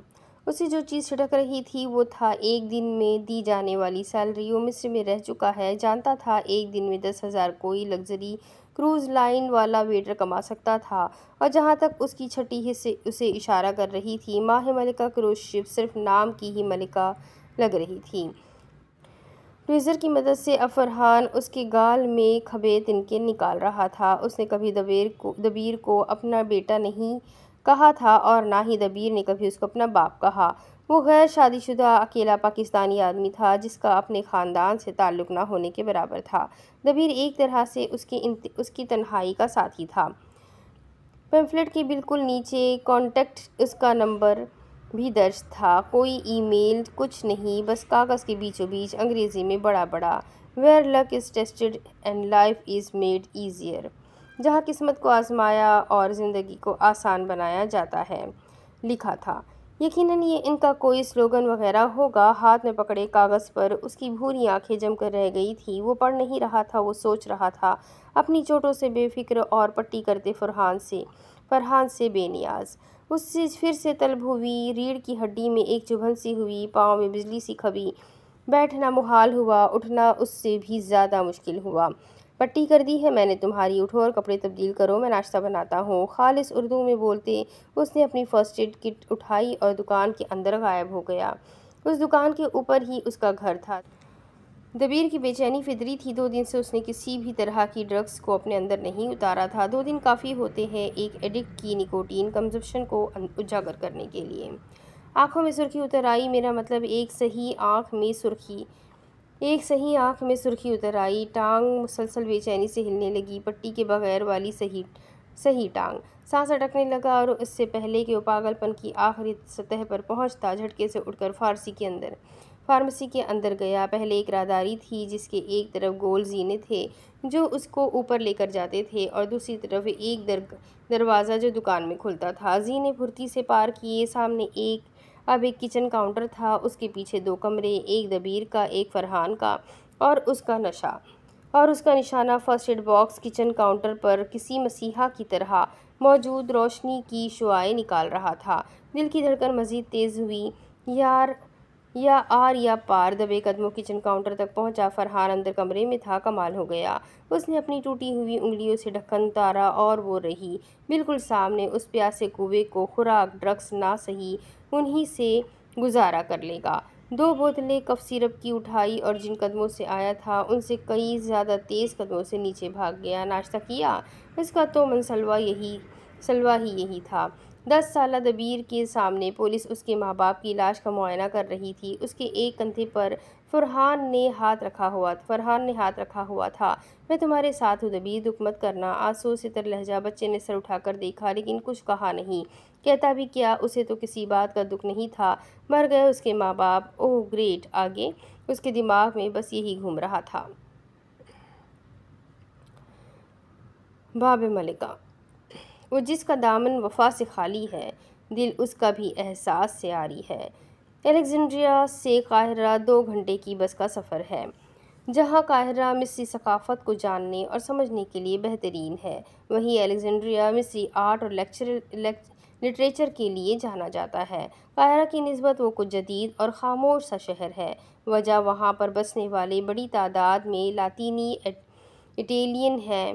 اسے جو چیز چھٹک رہی تھی وہ تھا ایک دن میں دی جانے والی سیلری وہ مصر میں رہ چکا ہے جانتا تھا ایک دن میں دس ہزار کوئی لگزری کروز لائن والا کما سکتا تھا اور جہاں تک اس کی چھٹی حصے اسے اشارہ کر رہی تھی ماہ ملکہ کروز شپ صرف نام کی ہی ملکہ لگ رہی تھی ٹویزر کی مدد سے افرحان اس کے گال میں کھبے تنکے نکال رہا تھا اس نے کبھی دبیر دبیر کو اپنا بیٹا نہیں کہا تھا اور نہ ہی دبیر نے کبھی اس کو اپنا باپ کہا وہ غیر شادی شدہ اکیلا پاکستانی آدمی تھا جس کا اپنے خاندان سے تعلق نہ ہونے کے برابر تھا دبیر ایک طرح سے اس انت... اس کی تنہائی کا ساتھی تھا پیمفلٹ کے بالکل نیچے کانٹیکٹ اس کا نمبر بھی درج تھا کوئی ای میل کچھ نہیں بس کاغذ کے بیچوں بیچ انگریزی میں بڑا بڑا where luck tested and life is made easier جہاں قسمت کو آزمایا اور زندگی کو آسان بنایا جاتا ہے لکھا تھا یقیناً یہ ان کا کوئی سلوگن وغیرہ ہوگا ہاتھ میں پکڑے کاغذ پر اس کی بھوری آنکھیں جم کر رہ گئی تھی وہ پڑھ نہیں رہا تھا وہ سوچ رہا تھا اپنی چوٹوں سے بے فکر اور پٹی کرتے فرحان سے فرحان سے بے نیاز اس سے پھر سے طلب ہوئی ریڑھ کی ہڈی میں ایک چبھن سی ہوئی پاؤں میں بجلی سی کھبی بیٹھنا محال ہوا اٹھنا اس سے بھی زیادہ مشکل ہوا پٹی کر دی ہے میں نے تمہاری اٹھو اور کپڑے تبدیل کرو میں ناشتہ بناتا ہوں خالص اردو میں بولتے اس نے اپنی فرسٹ ایڈ کٹ اٹھائی اور دکان کے اندر غائب ہو گیا اس دکان کے اوپر ہی اس کا گھر تھا دبیر کی بے چینی فدری تھی دو دن سے اس نے کسی بھی طرح کی ڈرگز کو اپنے اندر نہیں اتارا تھا دو دن کافی ہوتے ہیں ایک ایڈکٹ کی نکوٹین کمزپشن کو اجاگر کرنے کے لیے آنکھوں میں سرخی اتر آئی میرا مطلب ایک صحیح آنکھ میں سرخی ایک صحیح آنکھ میں سرخی اتر آئی ٹانگ مسلسل بے چینی سے ہلنے لگی پٹی کے بغیر والی صحیح صحیح ٹانگ سانس اٹکنے لگا اور اس سے پہلے کہ وہ پاگل پن کی آخری سطح پر پہنچتا جھٹکے سے اٹھ کر فارسی کے اندر فارمیسی کے اندر گیا پہلے ایک راداری تھی جس کے ایک طرف گول زینے تھے جو اس کو اوپر لے کر جاتے تھے اور دوسری طرف ایک در دروازہ جو دکان میں کھلتا تھا زینے پھرتی سے پار کیے سامنے ایک اب ایک کچن کاؤنٹر تھا اس کے پیچھے دو کمرے ایک دبیر کا ایک فرحان کا اور اس کا نشہ اور اس کا نشانہ first aid box kitchen counter پر کسی مسیحا کی طرح موجود روشنی کی شعائیں نکال رہا تھا دل کی دھڑکن مزید تیز ہوئی یار یا آر یا پار دبے قدموں کچن کاؤنٹر تک پہنچا فرحان اندر کمرے میں تھا کمال ہو گیا اس نے اپنی ٹوٹی ہوئی انگلیوں سے ڈھکن تارا اور وہ رہی بالکل سامنے اس پیاسے کوے کو خوراک ڈرگس نہ سہی انہی سے گزارا کر لے گا دو بوتلیں کف سیرپ کی اٹھائی اور جن قدموں سے آیا تھا ان سے کئی زیادہ تیز قدموں سے نیچے بھاگ گیا ناشتہ کیا اس کا تو منسلوہ یہی سلوہ ہی یہی تھا دس سالہ دبیر کے سامنے پولیس اس کے ماں باپ کی لاش کا معائنہ کر رہی تھی اس کے ایک کندھے پر فرحان نے ہاتھ رکھا ہوا فرحان نے ہاتھ رکھا ہوا تھا میں تمہارے ساتھ ہوں دبیر دکھ مت کرنا آنسو ستر لہجہ بچے نے سر اٹھا کر دیکھا لیکن کچھ کہا نہیں کہتا بھی کیا اسے تو کسی بات کا دکھ نہیں تھا مر گئے اس کے ماں باپ او گریٹ آگے اس کے دماغ میں بس یہی گھوم رہا تھا باب ملکہ وہ جس کا دامن وفا سے خالی ہے دل اس کا بھی احساس سے آ رہی ہے الیگزینڈریا سے قاہرہ دو گھنٹے کی بس کا سفر ہے جہاں قاہرہ مصری ثقافت کو جاننے اور سمجھنے کے لیے بہترین ہے وہیں الیگزینڈریا مصری آرٹ اور لیکچر لٹریچر کے لیے جانا جاتا ہے قاہرہ کی نسبت وہ کچھ جدید اور خاموش سا شہر ہے وجہ وہاں پر بسنے والے بڑی تعداد میں لاطینی اٹیلین ہیں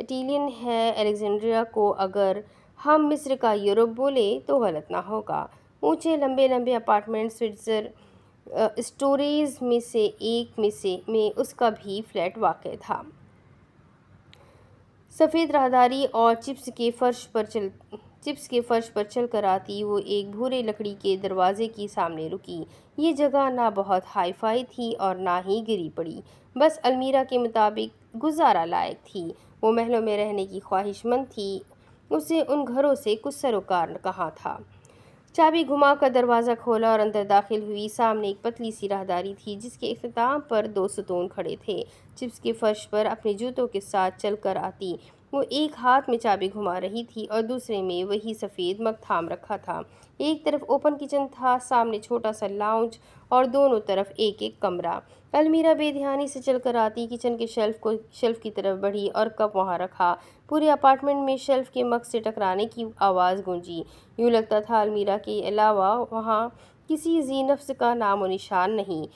ایٹیلین ہے الیگزینڈریا کو اگر ہم مصر کا یورپ بولے تو غلط نہ ہوگا اونچے لمبے لمبے اپارٹمنٹ سوئٹزر اسٹوریز میں سے ایک میں سے میں اس کا بھی فلیٹ واقع تھا سفید راہداری اور چپس کے فرش پر چل چپس کے فرش پر چل کر آتی وہ ایک بھورے لکڑی کے دروازے کی سامنے رکی یہ جگہ نہ بہت ہائی فائی تھی اور نہ ہی گری پڑی بس المیرہ کے مطابق گزارا لائق تھی وہ محلوں میں رہنے کی خواہش مند تھی اسے ان گھروں سے کچھ سروکار کہا تھا چابی گھما کر دروازہ کھولا اور اندر داخل ہوئی سامنے ایک پتلی سی راہداری تھی جس کے اختتام پر دو ستون کھڑے تھے چپس کے فرش پر اپنے جوتوں کے ساتھ چل کر آتی وہ ایک ہاتھ میں چابی گھما رہی تھی اور دوسرے میں وہی سفید مک تھام رکھا تھا ایک طرف اوپن کچن تھا سامنے چھوٹا سا لاؤنچ اور دونوں طرف ایک ایک کمرہ المیرا بے دھیانی سے چل کر آتی کچن کے شیلف کو شیلف کی طرف بڑھی اور کپ وہاں رکھا پورے اپارٹمنٹ میں شیلف کے مق سے ٹکرانے کی آواز گونجی یوں لگتا تھا المیرا کے علاوہ وہاں کسی زی نفس کا نام و نشان نہیں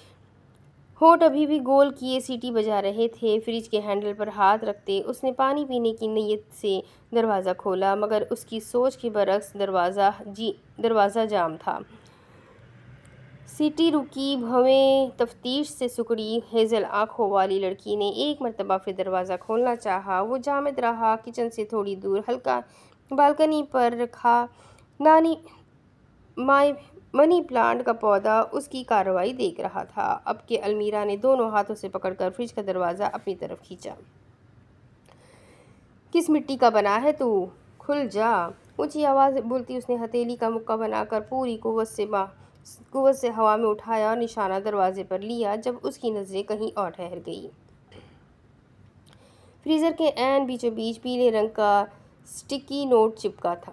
ہوت ابھی بھی گول کیے سیٹی بجا رہے تھے فریج کے ہینڈل پر ہاتھ رکھتے اس نے پانی پینے کی نیت سے دروازہ کھولا مگر اس کی سوچ کے برعکس جی، دروازہ جام تھا سیٹی رکی بھویں تفتیش سے سکڑی ہیزل آنکھوں والی لڑکی نے ایک مرتبہ پھر دروازہ کھولنا چاہا وہ جامد رہا کچن سے تھوڑی دور ہلکا بالکنی پر رکھا نانی مائیں منی پلانٹ کا پودا اس کی کاروائی دیکھ رہا تھا اب کہ المیرا نے دونوں ہاتھوں سے پکڑ کر فریج کا دروازہ اپنی طرف کھینچا کس مٹی کا بنا ہے تو کھل جا اونچی آواز بولتی اس نے ہتیلی کا مکہ بنا کر پوری قوت سے ہوا میں اٹھایا اور نشانہ دروازے پر لیا جب اس کی نظریں کہیں اور ٹھہر گئی فریزر کے این بیچو بیچ پیلے رنگ کا سٹکی نوٹ چپکا تھا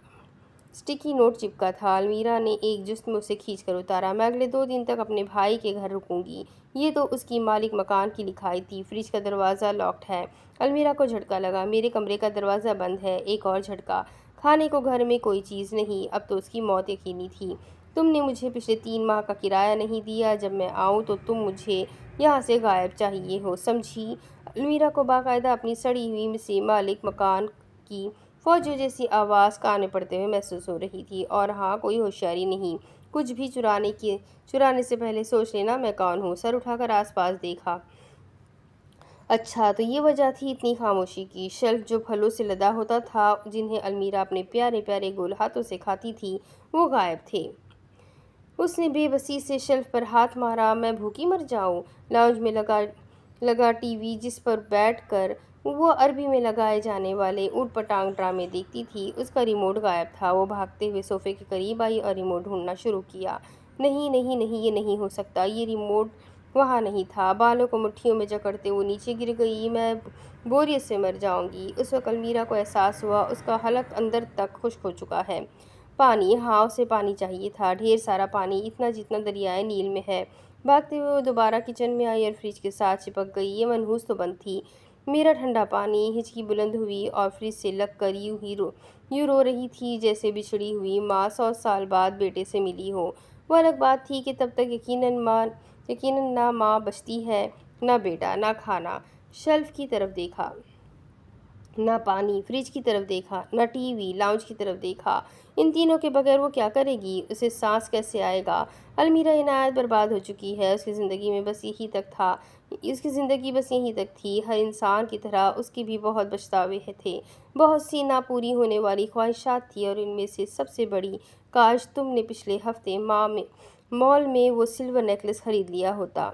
سٹکی نوٹ چپکا تھا المیرا نے ایک جسم اسے کھینچ کر اتارا میں اگلے دو دن تک اپنے بھائی کے گھر رکوں گی یہ تو اس کی مالک مکان کی لکھائی تھی فریج کا دروازہ لاکڈ ہے المیرا کو جھٹکا لگا میرے کمرے کا دروازہ بند ہے ایک اور جھٹکا کھانے کو گھر میں کوئی چیز نہیں اب تو اس کی موت یقینی تھی تم نے مجھے پچھلے تین ماہ کا کرایہ نہیں دیا جب میں آؤں تو تم مجھے یہاں سے غائب چاہیے ہو سمجھی المیرا کو باقاعدہ اپنی سڑی ہوئی سے مالک مکان کی جیسی آواز کانے پڑتے محسوس ہو رہی تھی اور ہاں کوئی ہوشیاری نہیں کچھ بھی چرانے چرانے کی سے پہلے سوچ لینا میں کون ہوں سر اٹھا کر آس پاس دیکھا اچھا تو یہ وجہ تھی اتنی خاموشی کی شیلف جو پھلوں سے لدا ہوتا تھا جنہیں المیرا اپنے پیارے پیارے گول ہاتھوں سے کھاتی تھی وہ غائب تھے اس نے بے بسی سے شیلف پر ہاتھ مارا میں بھوکی مر جاؤں لاؤنج میں لگا لگا ٹی وی جس پر بیٹھ کر وہ عربی میں لگائے جانے والے اوٹ پٹانگ ڈرامے دیکھتی تھی اس کا ریموٹ غائب تھا وہ بھاگتے ہوئے صوفے کے قریب آئی اور ریموٹ ڈھونڈنا شروع کیا نہیں نہیں نہیں یہ نہیں ہو سکتا یہ ریموٹ وہاں نہیں تھا بالوں کو مٹھیوں میں جکڑتے وہ نیچے گر گئی میں بوریت سے مر جاؤں گی اس وقت المیرا کو احساس ہوا اس کا حلق اندر تک خشک ہو چکا ہے پانی ہاں اسے پانی چاہیے تھا ڈھیر سارا پانی اتنا جتنا دریائے نیل میں ہے بھاگتے ہوئے وہ دوبارہ کچن میں آئی اور فریج کے ساتھ چپک گئی یہ منحوس تو بند تھی میرا ٹھنڈا پانی ہچکی بلند ہوئی اور فریج سے لگ کر یوں ہی رو یوں رو رہی تھی جیسے بچھڑی ہوئی ماں سو سال بعد بیٹے سے ملی ہو وہ الگ بات تھی کہ تب تک یقیناً ماں یقیناً نہ ماں بچتی ہے نہ بیٹا نہ کھانا شیلف کی طرف دیکھا نہ پانی فریج کی طرف دیکھا نہ ٹی وی لاؤنج کی طرف دیکھا ان تینوں کے بغیر وہ کیا کرے گی اسے سانس کیسے آئے گا المیرہ عنایت برباد ہو چکی ہے اس کی زندگی میں بس یہی تک تھا اس کی زندگی بس یہی تک تھی ہر انسان کی طرح اس کی بھی بہت بچتاوے تھے بہت سی ناپوری ہونے والی خواہشات تھی اور ان میں سے سب سے بڑی کاش تم نے پچھلے ہفتے ماں میں مال میں وہ سلور نیکلس خرید لیا ہوتا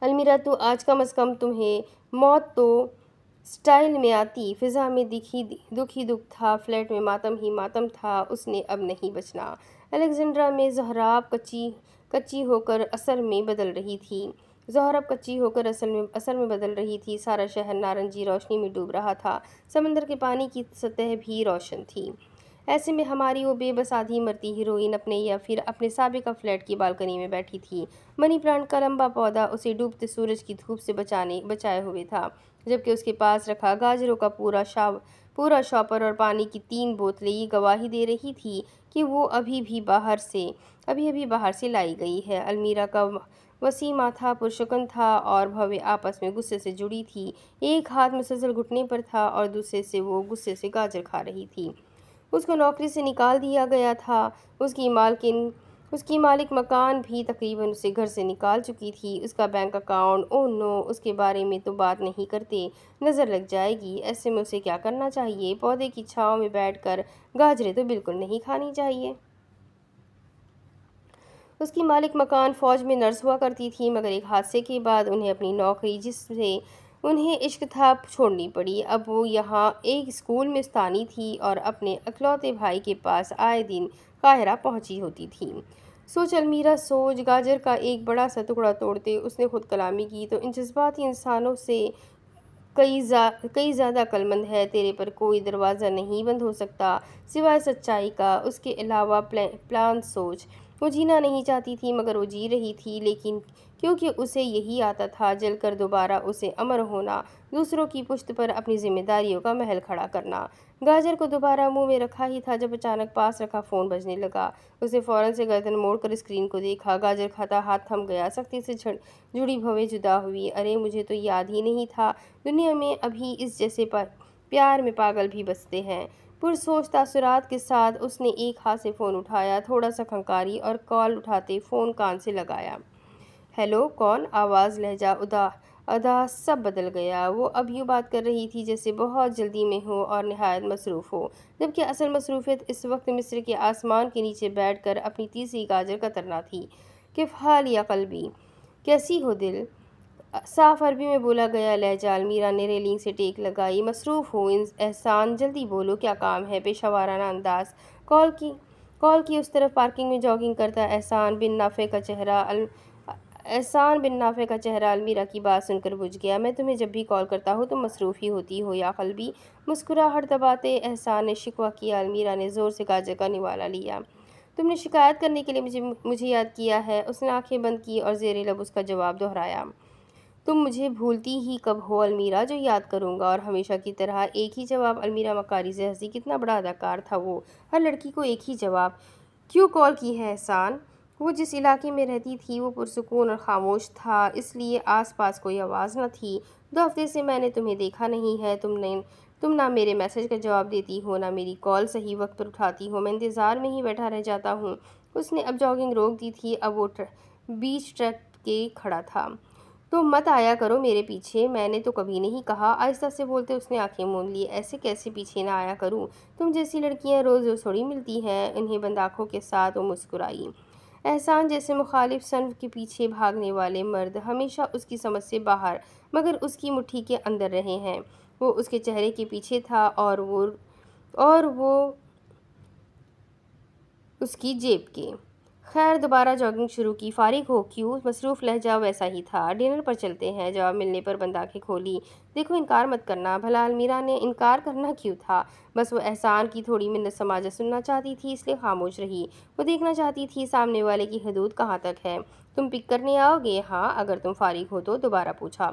المیرا تو آج کم از کم تمہیں موت تو سٹائل میں آتی فضا میں دکھی دکھ ہی دکھ تھا فلیٹ میں ماتم ہی ماتم تھا اس نے اب نہیں بچنا الیگزینڈرا میں زہراب کچی کچی ہو کر اثر میں بدل رہی تھی ظہر اب کچی ہو کر اصل میں اثر میں بدل رہی تھی سارا شہر نارنجی روشنی میں ڈوب رہا تھا سمندر کے پانی کی سطح بھی روشن تھی ایسے میں ہماری وہ بے بس آدھی مرتی ہیروئن اپنے یا پھر اپنے سابقہ فلیٹ کی بالکنی میں بیٹھی تھی منی پلانٹ کا لمبا پودا اسے ڈوبتے سورج کی دھوپ سے بچانے بچائے ہوئے تھا جبکہ اس کے پاس رکھا گاجروں کا پورا شا پورا شاپر اور پانی کی تین بوتلیں یہ گواہی دے رہی تھی کہ وہ ابھی بھی باہر سے ابھی ابھی باہر سے لائی گئی ہے المیرا کا وسیمہ تھا پرشکن تھا اور بھوے آپس میں غصے سے جڑی تھی ایک ہاتھ میں سزل گھٹنے پر تھا اور دوسرے سے وہ غصے سے گاجر کھا رہی تھی اس کو نوکری سے نکال دیا گیا تھا اس کی مالکن اس کی مالک مکان بھی تقریباً اسے گھر سے نکال چکی تھی اس کا بینک اکاؤنٹ او نو اس کے بارے میں تو بات نہیں کرتے نظر لگ جائے گی ایسے میں اسے کیا کرنا چاہیے پودے کی چھاؤں میں بیٹھ کر گاجریں تو بالکل نہیں کھانی چاہیے اس کی مالک مکان فوج میں نرس ہوا کرتی تھی مگر ایک حادثے کے بعد انہیں اپنی نوکری جس سے انہیں عشق تھا چھوڑنی پڑی اب وہ یہاں ایک اسکول میں استانی تھی اور اپنے اکلوتے بھائی کے پاس آئے دن قاہرہ پہنچی ہوتی تھی سوچ المیرہ سوچ گاجر کا ایک بڑا سا ٹکڑا توڑتے اس نے خود کلامی کی تو ان جذباتی انسانوں سے کئی زیادہ کلمند ہے تیرے پر کوئی دروازہ نہیں بند ہو سکتا سوائے سچائی کا اس کے علاوہ پلان سوچ وہ جینا نہیں چاہتی تھی مگر وہ جی رہی تھی لیکن کیونکہ اسے یہی آتا تھا جل کر دوبارہ اسے امر ہونا دوسروں کی پشت پر اپنی ذمہ داریوں کا محل کھڑا کرنا گاجر کو دوبارہ منہ میں رکھا ہی تھا جب اچانک پاس رکھا فون بجنے لگا اسے فوراں سے گردن موڑ کر اسکرین کو دیکھا گاجر کھاتا ہاتھ تھم گیا سختی سے جھڑ جڑی بھویں جدا ہوئی ارے مجھے تو یاد ہی نہیں تھا دنیا میں ابھی اس جیسے پیار میں پاگل بھی بستے ہیں پر سوچ تاثرات کے ساتھ اس نے ایک ہاتھ سے فون اٹھایا تھوڑا سا کھنکاری اور کال اٹھاتے فون کان سے لگایا ہیلو کون آواز لہجہ ادا ادا سب بدل گیا وہ اب یوں بات کر رہی تھی جیسے بہت جلدی میں ہو اور نہایت مصروف ہو جبکہ اصل مصروفیت اس وقت مصر کے آسمان کے نیچے بیٹھ کر اپنی تیسری گاجر کترنا تھی کہ فال یا قلبی کیسی ہو دل صاف عربی میں بولا گیا لہجہ المیرہ نے ریلنگ سے ٹیک لگائی مصروف ہو احسان جلدی بولو کیا کام ہے پیشہ وارانہ انداز کال کی کال کی اس طرف پارکنگ میں جاگنگ کرتا احسان بن نافع کا چہرہ احسان بن نافع کا چہرہ المیرہ کی بات سن کر بجھ گیا میں تمہیں جب بھی کال کرتا ہوں تم مصروف ہی ہوتی ہو یا قلبی مسکراہٹ دباتے احسان نے شکوہ کیا المیرہ نے زور سے کاجہ کا نوالا لیا تم نے شکایت کرنے کے لیے مجھے مجھے یاد کیا ہے اس نے آنکھیں بند کی اور زیر لب اس کا جواب دہرایا تم مجھے بھولتی ہی کب ہو المیرا جو یاد کروں گا اور ہمیشہ کی طرح ایک ہی جواب المیرا سے ذہذی کتنا بڑا اداکار تھا وہ ہر لڑکی کو ایک ہی جواب کیوں کال کی ہے احسان وہ جس علاقے میں رہتی تھی وہ پرسکون اور خاموش تھا اس لیے آس پاس کوئی آواز نہ تھی دو ہفتے سے میں نے تمہیں دیکھا نہیں ہے تم نے تم نہ میرے میسج کا جواب دیتی ہو نہ میری کال صحیح وقت پر اٹھاتی ہو میں انتظار میں ہی بیٹھا رہ جاتا ہوں اس نے اب جاگنگ روک دی تھی اب وہ بیچ ٹریک کے کھڑا تھا تم مت آیا کرو میرے پیچھے میں نے تو کبھی نہیں کہا آہستہ سے بولتے اس نے آنکھیں مون لی ایسے کیسے پیچھے نہ آیا کروں تم جیسی لڑکیاں روز روز تھوڑی ملتی ہیں انہیں بند آنکھوں کے ساتھ وہ مسکرائی احسان جیسے مخالف صنف کے پیچھے بھاگنے والے مرد ہمیشہ اس کی سمجھ سے باہر مگر اس کی مٹھی کے اندر رہے ہیں وہ اس کے چہرے کے پیچھے تھا اور وہ اور وہ اس کی جیب کے خیر دوبارہ جاگنگ شروع کی فارغ ہو کیوں مصروف لہجہ ویسا ہی تھا ڈنر پر چلتے ہیں جواب ملنے پر آنکھیں کھولی دیکھو انکار مت کرنا بھلا المیرا نے انکار کرنا کیوں تھا بس وہ احسان کی تھوڑی منت سماجہ سننا چاہتی تھی اس لیے خاموش رہی وہ دیکھنا چاہتی تھی سامنے والے کی حدود کہاں تک ہے تم پک کرنے آؤ گے ہاں اگر تم فارغ ہو تو دوبارہ پوچھا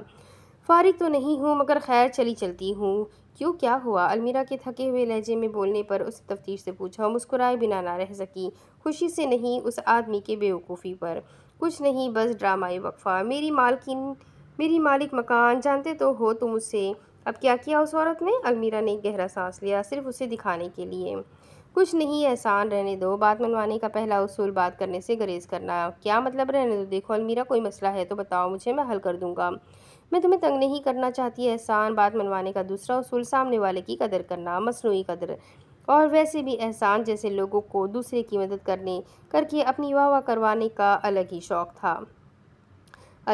فارغ تو نہیں ہوں مگر خیر چلی چلتی ہوں کیوں کیا ہوا المیرا کے تھکے ہوئے لہجے میں بولنے پر اسے تفتیش سے پوچھا مسکرائے بنا نہ رہ سکی خوشی سے نہیں اس آدمی کے بیوقوفی پر کچھ نہیں بس ڈرامائی وقفہ میری مالکن میری مالک مکان جانتے تو ہو تم اس سے اب کیا کیا اس عورت نے المیرا نے گہرا سانس لیا صرف اسے دکھانے کے لیے کچھ نہیں احسان رہنے دو بات منوانے کا پہلا اصول بات کرنے سے گریز کرنا کیا مطلب رہنے دو دیکھو المیرا کوئی مسئلہ ہے تو بتاؤ مجھے میں حل کر دوں گا میں تمہیں تنگ نہیں کرنا چاہتی احسان بات منوانے کا دوسرا اصول سامنے والے کی قدر کرنا مصنوعی قدر اور ویسے بھی احسان جیسے لوگوں کو دوسرے کی مدد کرنے کر کے اپنی واہ واہ کروانے کا الگ ہی شوق تھا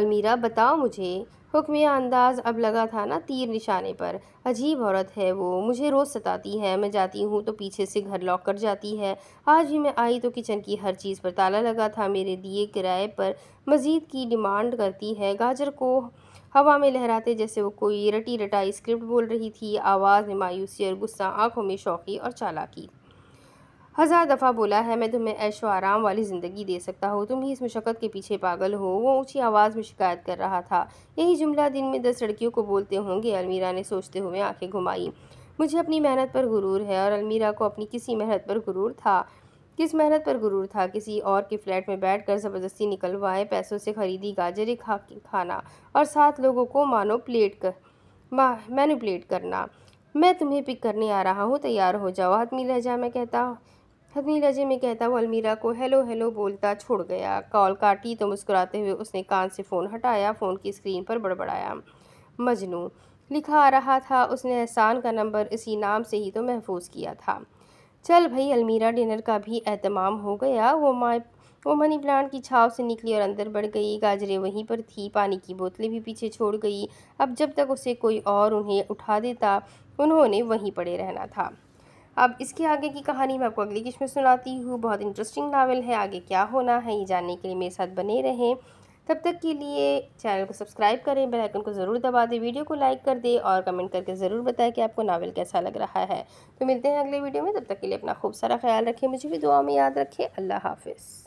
المیرہ بتاؤ مجھے حکمیہ انداز اب لگا تھا نا تیر نشانے پر عجیب عورت ہے وہ مجھے روز ستاتی ہے میں جاتی ہوں تو پیچھے سے گھر لاک کر جاتی ہے آج بھی میں آئی تو کچن کی ہر چیز پر تالا لگا تھا میرے دیے کرائے پر مزید کی ڈیمانڈ کرتی ہے گاجر کو ہوا میں لہراتے جیسے وہ کوئی رٹی رٹائی اسکرپٹ بول رہی تھی آواز میں مایوسی اور غصہ آنکھوں میں شوقی اور چالاکی ہزار دفعہ بولا ہے میں تمہیں عیش و آرام والی زندگی دے سکتا ہوں تم ہی اس مشقت کے پیچھے پاگل ہو وہ اونچی آواز میں شکایت کر رہا تھا یہی جملہ دن میں دس لڑکیوں کو بولتے ہوں گے المیرا نے سوچتے ہوئے آنکھیں گھمائی مجھے اپنی محنت پر غرور ہے اور المیرا کو اپنی کسی محنت پر غرور تھا کس محنت پر غرور تھا کسی اور کے فلیٹ میں بیٹھ کر زبردستی نکلوائے پیسوں سے خریدی گاجریں کھانا اور ساتھ لوگوں کو مانو پلیٹ کر پلیٹ کرنا میں تمہیں پک کرنے آ رہا ہوں تیار ہو جاؤ حتمی لہجہ میں کہتا حتمی لہجے میں کہتا وہ المیرا کو ہیلو ہیلو بولتا چھوڑ گیا کال کاٹی تو مسکراتے ہوئے اس نے کان سے فون ہٹایا فون کی اسکرین پر بڑبڑایا مجنو لکھا آ رہا تھا اس نے احسان کا نمبر اسی نام سے ہی تو محفوظ کیا تھا چل بھائی المیرا ڈنر کا بھی اہتمام ہو گیا وہ مائ وہ منی پلانٹ کی چھاؤ سے نکلی اور اندر بڑھ گئی گاجریں وہیں پر تھی پانی کی بوتلیں بھی پیچھے چھوڑ گئی اب جب تک اسے کوئی اور انہیں اٹھا دیتا انہوں نے وہیں پڑے رہنا تھا اب اس کے آگے کی کہانی میں آپ کو اگلی قسم سناتی ہوں بہت انٹرسٹنگ ناول ہے آگے کیا ہونا ہے یہ جاننے کے لیے میرے ساتھ بنے رہیں تب تک کے لیے چینل کو سبسکرائب کریں بیل آئیکن کو ضرور دبا دیں ویڈیو کو لائک کر دیں اور کمنٹ کر کے ضرور بتائیں کہ آپ کو ناول کیسا لگ رہا ہے تو ملتے ہیں اگلے ویڈیو میں تب تک کے لیے اپنا خوب سارا خیال رکھیں مجھے بھی دعا میں یاد رکھیں اللہ حافظ